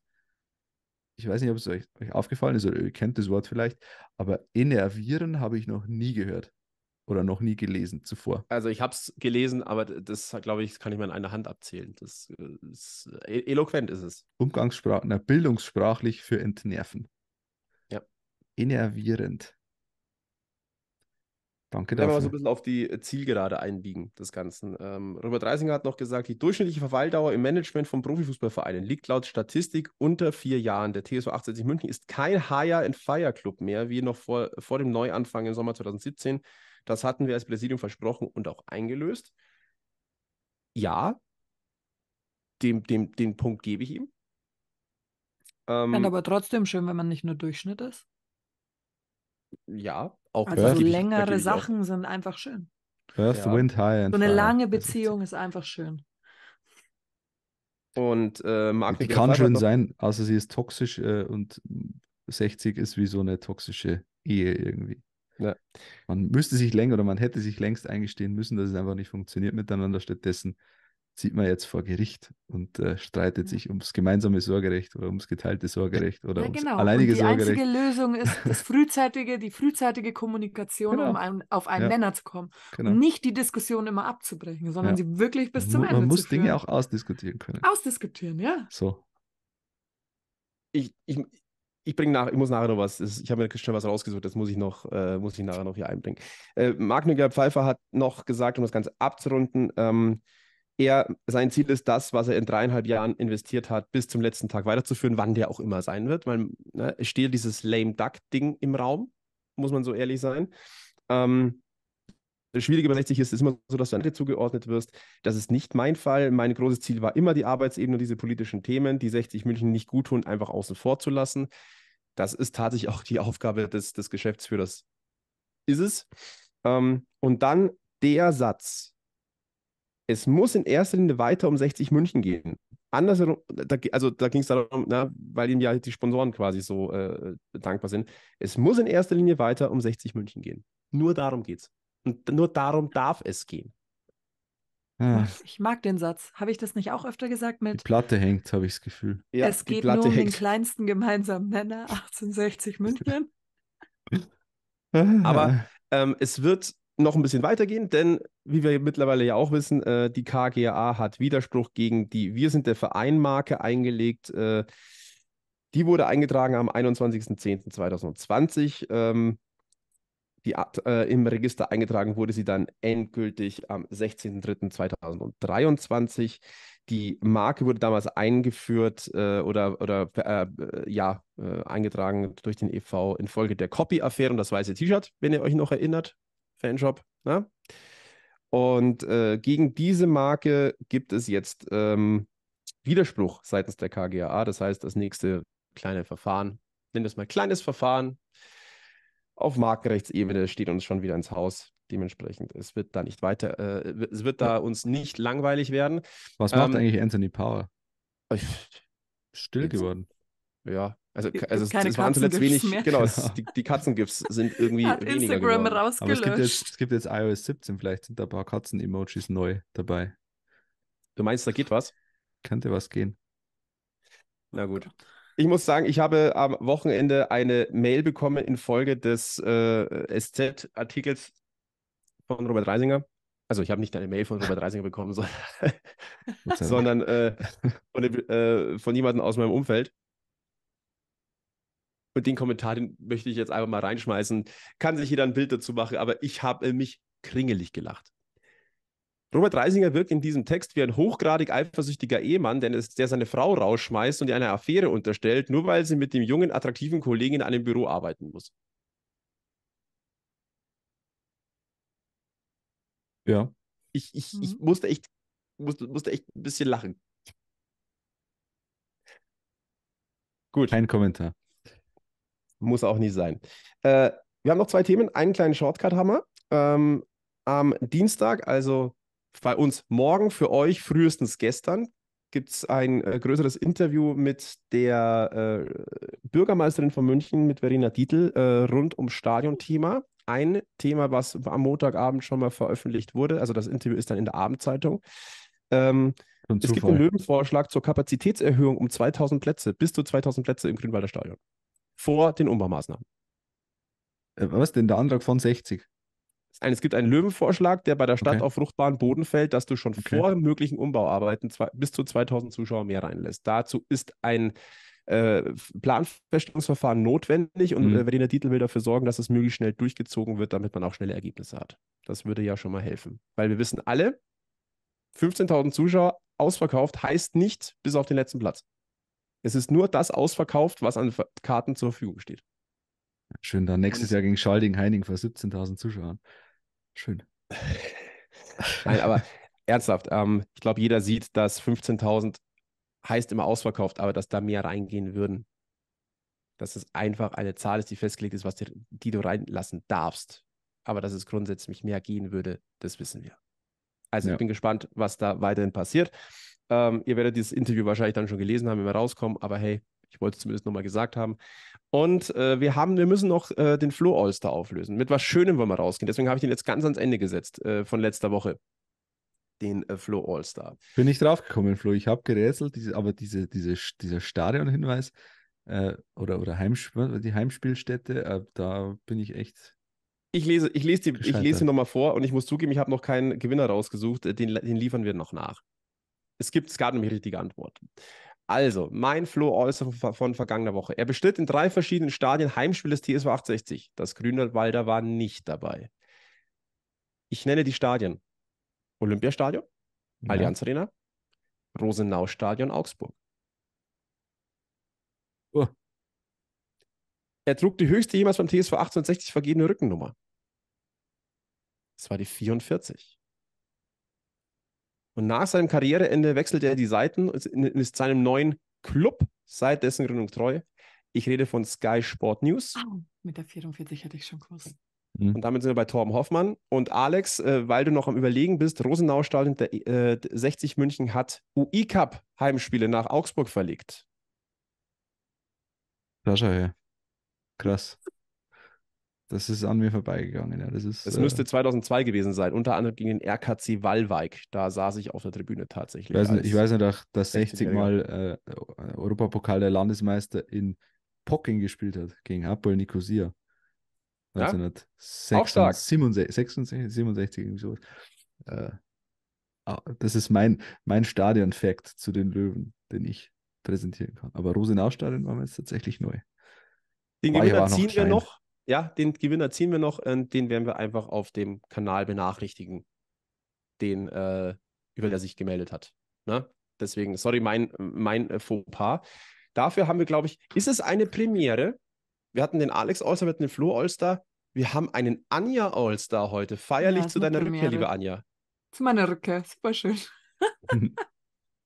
S2: Ich weiß nicht, ob es euch, euch aufgefallen ist oder ihr kennt das Wort vielleicht, aber innervieren habe ich noch nie gehört oder noch nie gelesen zuvor?
S1: Also ich habe es gelesen, aber das, glaube ich, kann ich mal in einer Hand abzählen. Das äh, ist, äh, e-, eloquent ist es.
S2: Umgangssprachlich, na, bildungssprachlich für entnerven. Ja. Innervierend. Danke dafür. Wenn wir so ein
S1: bisschen auf die Zielgerade einbiegen des Ganzen. Ähm, Robert Reisinger hat noch gesagt, die durchschnittliche Verweildauer im Management von Profifußballvereinen liegt laut Statistik unter vier Jahren. Der TSV 1860 München ist kein higher and Fire Club mehr, wie noch vor, vor dem Neuanfang im Sommer 2017. Das hatten wir als Präsidium versprochen und auch eingelöst. Ja, dem, dem, den Punkt gebe ich ihm. Ähm, Dann aber
S3: trotzdem schön, wenn man nicht nur Durchschnitt ist.
S1: Ja, auch also so längere ich, Sachen
S3: auch. sind einfach schön.
S2: First ja. Wind High. So eine high.
S3: lange Beziehung ist einfach schön.
S1: Und äh, Marc Die kann schön sein,
S2: also sie ist toxisch äh, und 60 ist wie so eine toxische Ehe irgendwie. Ja. Man müsste sich längst oder man hätte sich längst eingestehen müssen, dass es einfach nicht funktioniert miteinander. Stattdessen zieht man jetzt vor Gericht und äh, streitet sich ums gemeinsame Sorgerecht oder ums geteilte Sorgerecht oder ja, genau. ums alleinige und die Sorgerecht. Die einzige
S3: Lösung ist das frühzeitige, die frühzeitige Kommunikation, genau. um ein, auf einen ja. Nenner zu kommen. Genau. Und nicht die Diskussion immer abzubrechen, sondern ja. sie wirklich bis zum man Ende Man muss Dinge auch ausdiskutieren können. Ausdiskutieren, ja.
S2: So.
S1: Ich, ich, ich bringe nach, ich muss nachher noch was. Ich habe mir schnell was rausgesucht, das muss ich noch, äh, muss ich nachher noch hier einbringen. Äh, Mark Nügger Pfeiffer hat noch gesagt, um das Ganze abzurunden, ähm, er, sein Ziel ist das, was er in dreieinhalb Jahren investiert hat, bis zum letzten Tag weiterzuführen, wann der auch immer sein wird. Weil ne, es steht dieses Lame Duck-Ding im Raum, muss man so ehrlich sein. Ähm, das Schwierige bei 60 ist, es ist immer so, dass du an zugeordnet wirst. Das ist nicht mein Fall. Mein großes Ziel war immer, die Arbeitsebene und diese politischen Themen, die 60 München nicht gut tun, einfach außen vor zu lassen. Das ist tatsächlich auch die Aufgabe des, des Geschäftsführers. Ist es. Ähm, und dann der Satz. Es muss in erster Linie weiter um 60 München gehen. Andersherum, da, also da ging es darum, na, ne, weil ihm ja die Sponsoren quasi so äh, dankbar sind. Es muss in erster Linie weiter um 60 München gehen. Nur darum geht es. Und nur darum darf es gehen.
S2: Ja. Ah.
S3: Ich mag den Satz. Habe ich das nicht auch öfter gesagt mit? Die Platte hängt, habe ich das Gefühl. Ja, es geht Platte nur um hängt. den kleinsten gemeinsamen Nenner, 1860 München.
S1: Aber ähm, es wird noch ein bisschen weitergehen, denn wie wir mittlerweile ja auch wissen, äh, die KGA hat Widerspruch gegen die Wir sind der Verein-Marke eingelegt. Äh, die wurde eingetragen am 21.10.2020. Ähm, die äh, im Register eingetragen wurde sie dann endgültig am 16.03.2023. Die Marke wurde damals eingeführt äh, oder, oder äh, ja, äh, eingetragen durch den EV infolge der Copy-Affäre und das weiße T-Shirt, wenn ihr euch noch erinnert. Fanshop. Na? Ne? Und äh, gegen diese Marke gibt es jetzt ähm, Widerspruch seitens der KGAA. Das heißt, das nächste kleine Verfahren, nennen wir es mal kleines Verfahren, auf Markenrechtsebene steht uns schon wieder ins Haus. Dementsprechend, es wird da nicht weiter, äh, es wird da uns nicht langweilig werden. Was macht ähm, eigentlich
S2: Anthony Power? Still jetzt, geworden. Ja, also, also es, es waren zuletzt wenig, mehr. genau, es,
S1: die, die Katzengifs sind irgendwie Hat weniger
S3: Instagram geworden. rausgelöscht. Aber es gibt,
S2: jetzt, es gibt jetzt iOS 17, vielleicht sind da ein paar Katzen-Emojis neu dabei.
S1: Du meinst, da geht was?
S2: Könnte was gehen.
S1: Na gut ich muss sagen, ich habe am Wochenende eine Mail bekommen infolge des äh, SZ-Artikels von Robert Reisinger. Also ich habe nicht eine Mail von Robert Reisinger bekommen, sondern, sondern äh, von, äh, von jemandem aus meinem Umfeld. Und den Kommentar, den möchte ich jetzt einfach mal reinschmeißen. Kann sich jeder ein Bild dazu machen, aber ich habe mich kringelig gelacht. Robert Reisinger wirkt in diesem Text wie ein hochgradig eifersüchtiger Ehemann, denn es, der seine Frau rausschmeißt und ihr eine Affäre unterstellt, nur weil sie mit dem jungen, attraktiven Kollegen in einem Büro arbeiten muss. Ja. Ich, ich, mhm. ich musste, echt, musste, musste echt ein bisschen lachen. Gut. Kein Kommentar. Muss auch nicht sein. Äh, wir haben noch zwei Themen. Einen kleinen Shortcut haben wir. Ähm, am Dienstag, also bei uns morgen für euch, frühestens gestern, gibt es ein äh, größeres Interview mit der äh, Bürgermeisterin von München, mit Verena Dietl, äh, rund um Stadionthema. Ein Thema, was am Montagabend schon mal veröffentlicht wurde. Also das Interview ist dann in der Abendzeitung. Ähm, es gibt einen Löwenvorschlag zur Kapazitätserhöhung um 2000 Plätze, bis zu 2000 Plätze im Grünwalder Stadion. Vor den Umbaumaßnahmen. Äh, was denn? Der Antrag von 60? es gibt einen Löwenvorschlag, der bei der Stadt okay. auf fruchtbaren Boden fällt, dass du schon okay. vor möglichen Umbauarbeiten zwei, bis zu 2000 Zuschauer mehr reinlässt. Dazu ist ein äh, Planfeststellungsverfahren notwendig und mhm. äh, Verena Dietl will dafür sorgen, dass es möglichst schnell durchgezogen wird, damit man auch schnelle Ergebnisse hat. Das würde ja schon mal helfen, weil wir wissen alle, 15.000 Zuschauer ausverkauft heißt nicht bis auf den letzten Platz. Es ist nur das ausverkauft, was an Karten zur Verfügung steht.
S2: Schön dann nächstes Jahr gegen Schalding Heining vor 17.000 Zuschauern. Schön. Nein, aber
S1: ernsthaft, ähm, ich glaube, jeder sieht, dass 15.000 heißt immer ausverkauft, aber dass da mehr reingehen würden. Dass es einfach eine Zahl ist, die festgelegt ist, was dir, die du reinlassen darfst. Aber dass es grundsätzlich mehr gehen würde, das wissen wir. Also ja. ich bin gespannt, was da weiterhin passiert. Ähm, ihr werdet dieses Interview wahrscheinlich dann schon gelesen haben, wenn wir rauskommen, aber hey, ich wollte es zumindest nochmal gesagt haben. Und äh, wir haben, wir müssen noch äh, den Flo All-Star auflösen. Mit was Schönem wollen wir rausgehen. Deswegen habe ich den jetzt ganz ans Ende gesetzt äh, von letzter Woche. Den äh, Flo All-Star.
S2: Bin ich draufgekommen, Flo. Ich habe gerätselt, diese, aber diese, diese, dieser Stadion-Hinweis
S1: äh, oder, oder Heimsp die Heimspielstätte, äh, da bin ich echt ich lese, ich lese, die, ich lese nochmal vor und ich muss zugeben, ich habe noch keinen Gewinner rausgesucht. Den, den, liefern wir noch nach. Es, gibt, es gab nämlich richtige Antworten. Also, mein Flo Äußer von, von vergangener Woche. Er bestritt in drei verschiedenen Stadien Heimspiel des TSV 68. Das Grünwalder war nicht dabei. Ich nenne die Stadien. Olympiastadion, ja. Allianz Arena, Rosenau-Stadion Augsburg. Oh. Er trug die höchste jemals beim TSV 1860 vergebene Rückennummer. Das war die 44. Und nach seinem Karriereende wechselte er die Seiten und ist seinem neuen Club seit dessen Gründung treu. Ich rede von Sky Sport News.
S3: Oh, mit der 44 hätte ich schon gewusst.
S1: Mhm. Und damit sind wir bei Torben Hoffmann. Und Alex, äh, weil du noch am Überlegen bist, Rosenau Stadion der äh, 60 München hat UI-Cup-Heimspiele nach Augsburg verlegt.
S2: Da schau her. Krass. Das ist an mir vorbeigegangen. Ja. Das, ist, das müsste
S1: äh, 2002 gewesen sein, unter anderem gegen den RKC Wallweig. Da saß ich auf der Tribüne tatsächlich. Weiß nicht, ich weiß nicht, dass, 60
S2: Mal äh, Europapokal der Landesmeister in Pocking gespielt hat, gegen Apol Nicosia. Ja? 1967, 66, 67, irgendwie sowas. Äh, ah, das ist mein, mein Stadion-Fact zu den Löwen, den ich präsentieren kann. Aber Rosenau-Stadion war mir jetzt tatsächlich neu. Den Gewinner ziehen wir noch
S1: ja, den Gewinner ziehen wir noch und ähm, den werden wir einfach auf dem Kanal benachrichtigen, den, äh, über der sich gemeldet hat. Ne? Deswegen, sorry, mein, mein äh, Fauxpas. Dafür haben wir, glaube ich, ist es eine Premiere? Wir hatten den Alex Allstar, wir hatten den Flo Allstar. Wir haben einen Anja Allstar heute. Feierlich ja, zu deiner Premiere. Rückkehr, liebe Anja.
S3: Zu meiner Rückkehr, super schön.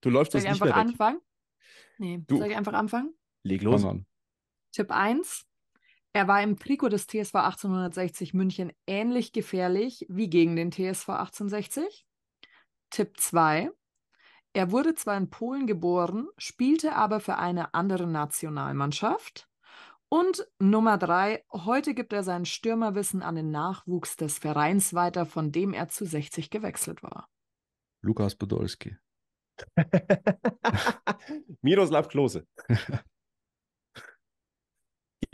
S1: du läufst soll das nicht mehr einfach
S3: Anfangen? Nee, du. soll ich einfach anfangen? Leg los. Tipp 1, er war im Trikot des TSV 1860 München ähnlich gefährlich wie gegen den TSV 1860. Tipp 2. Er wurde zwar in Polen geboren, spielte aber für eine andere Nationalmannschaft. Und Nummer 3. Heute gibt er sein Stürmerwissen an den Nachwuchs des Vereins weiter, von dem er zu 60 gewechselt war.
S2: Lukas Podolski.
S1: Miroslav Klose.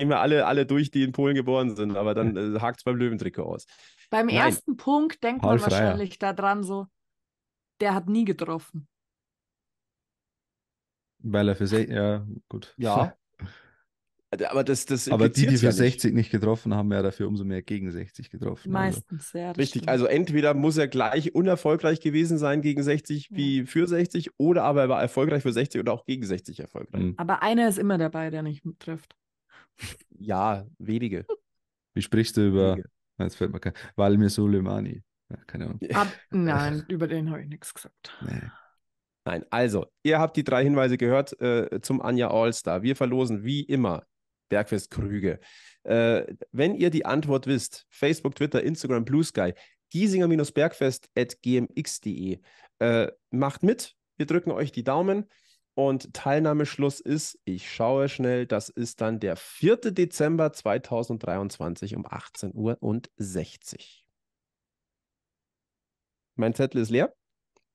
S1: gehen wir alle, alle durch, die in Polen geboren sind, aber dann äh, hakt es beim Löwentrikot aus. Beim Nein. ersten
S3: Punkt denkt Paul man Freier. wahrscheinlich daran so, der hat nie
S2: getroffen. Weil er für 60, ja, gut. Ja.
S1: Also, aber, das, das aber die, die für ja 60
S2: nicht getroffen haben, ja dafür umso mehr gegen 60
S1: getroffen. Also. Meistens, also. ja. Richtig, stimmt. also entweder muss er gleich unerfolgreich gewesen sein gegen 60 ja. wie für 60 oder aber er war erfolgreich für 60 oder auch gegen 60 erfolgreich. Mhm.
S3: Aber einer ist immer dabei, der nicht trifft.
S1: Ja, wenige.
S2: Wie sprichst du über. Wenige. Ah, jetzt fällt mir kein. Walmir Soleimani. Ja, keine Ahnung. Ab, nein,
S3: über den habe ich nichts gesagt.
S1: Nee. Nein, also, ihr habt die drei Hinweise gehört äh, zum Anja Allstar. Wir verlosen wie immer Bergfest Krüge. Äh, wenn ihr die Antwort wisst, Facebook, Twitter, Instagram, Blue Sky, giesinger-bergfest.gmx.de. Äh, macht mit, wir drücken euch die Daumen. Und Teilnahmeschluss ist, ich schaue schnell, das ist dann der 4. Dezember 2023 um 18.60 Uhr Mein Zettel ist leer.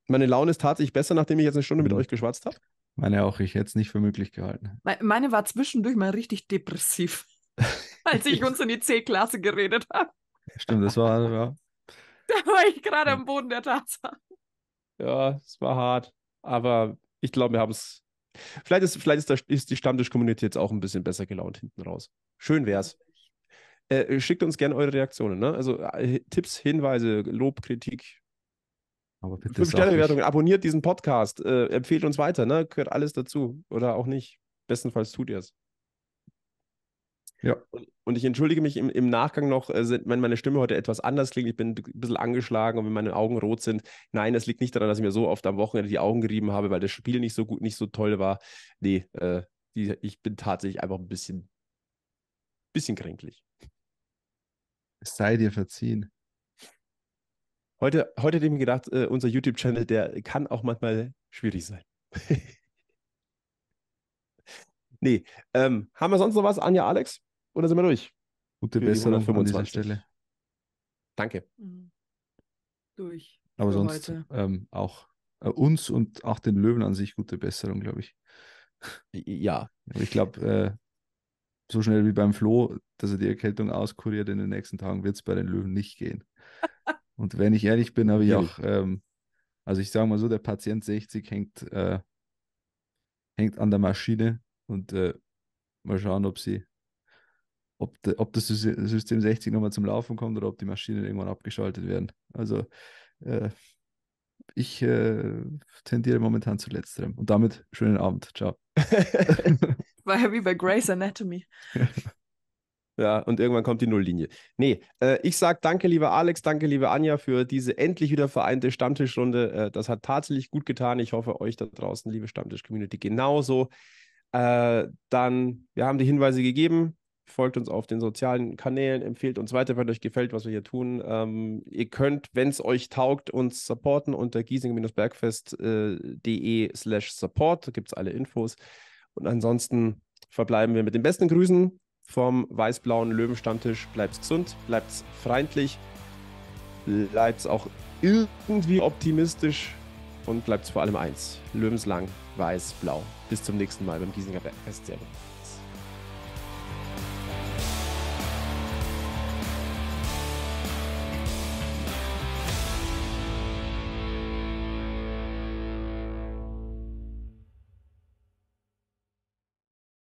S1: Meine Laune ist tatsächlich besser, nachdem ich jetzt eine Stunde mhm. mit euch geschwatzt habe. Meine auch, ich hätte es nicht für möglich gehalten.
S3: Meine war zwischendurch mal richtig depressiv, als ich uns in die C-Klasse geredet habe.
S1: Stimmt, das war, ja.
S3: Da war ich gerade ja. am Boden der Tatsache.
S1: Ja, es war hart, aber ich glaube, wir haben es. Vielleicht ist, vielleicht ist, das, ist die Stammtisch-Community jetzt auch ein bisschen besser gelaunt hinten raus. Schön wär's. Äh, schickt uns gerne eure Reaktionen, ne? Also äh, Tipps, Hinweise, Lob, Kritik. Aber bitte Fünf Sterne abonniert diesen Podcast, äh, empfehlt uns weiter, ne? Gehört alles dazu oder auch nicht. Bestenfalls tut ihr es. Ja. Und, und, ich entschuldige mich im, im Nachgang noch, äh, wenn meine Stimme heute etwas anders klingt. Ich bin ein bisschen angeschlagen und wenn meine Augen rot sind. Nein, das liegt nicht daran, dass ich mir so oft am Wochenende die Augen gerieben habe, weil das Spiel nicht so gut, nicht so toll war. Nee, äh, die, ich bin tatsächlich einfach ein bisschen, bisschen kränklich. Es sei dir verziehen. Heute, heute hätte ich mir gedacht, äh, unser YouTube-Channel, der kann auch manchmal schwierig sein. nee, ähm, haben wir sonst noch was, Anja, Alex? Und dann sind wir durch. Gute Besserung an dieser Stelle. Danke.
S3: Mhm. Durch. Aber sonst
S2: ähm, auch äh, uns und auch den Löwen an sich gute Besserung, glaube ich. Ja. Aber ich glaube, äh, so schnell wie beim Flo, dass er die Erkältung auskuriert in den nächsten Tagen, wird es bei den Löwen nicht gehen. und wenn ich ehrlich bin, habe ich auch, ähm, also ich sage mal so, der Patient 60 hängt, äh, hängt an der Maschine und äh, mal schauen, ob sie ob, de, ob das System 60 nochmal zum Laufen kommt oder ob die Maschinen irgendwann abgeschaltet werden. Also äh, ich äh, tendiere momentan zu letzterem. Und damit schönen Abend. Ciao.
S3: War ja wie bei Grey's Anatomy.
S1: Ja, und irgendwann kommt die Nulllinie. Nee, äh, ich sage danke, lieber Alex, danke, liebe Anja, für diese endlich wieder vereinte Stammtischrunde. Äh, das hat tatsächlich gut getan. Ich hoffe, euch da draußen, liebe Stammtisch-Community, genauso. Äh, dann, wir haben die Hinweise gegeben folgt uns auf den sozialen Kanälen, empfehlt uns weiter, wenn euch gefällt, was wir hier tun. Ähm, ihr könnt, wenn es euch taugt, uns supporten unter giesing-bergfest.de äh, slash support. Da gibt es alle Infos. Und ansonsten verbleiben wir mit den besten Grüßen vom weiß-blauen Löwenstammtisch. Bleibt's gesund, bleibt's freundlich, bleibt's auch irgendwie optimistisch und bleibt's vor allem eins. Löwenslang, weiß-blau. Bis zum nächsten Mal beim Giesinger Bergfest. Servus.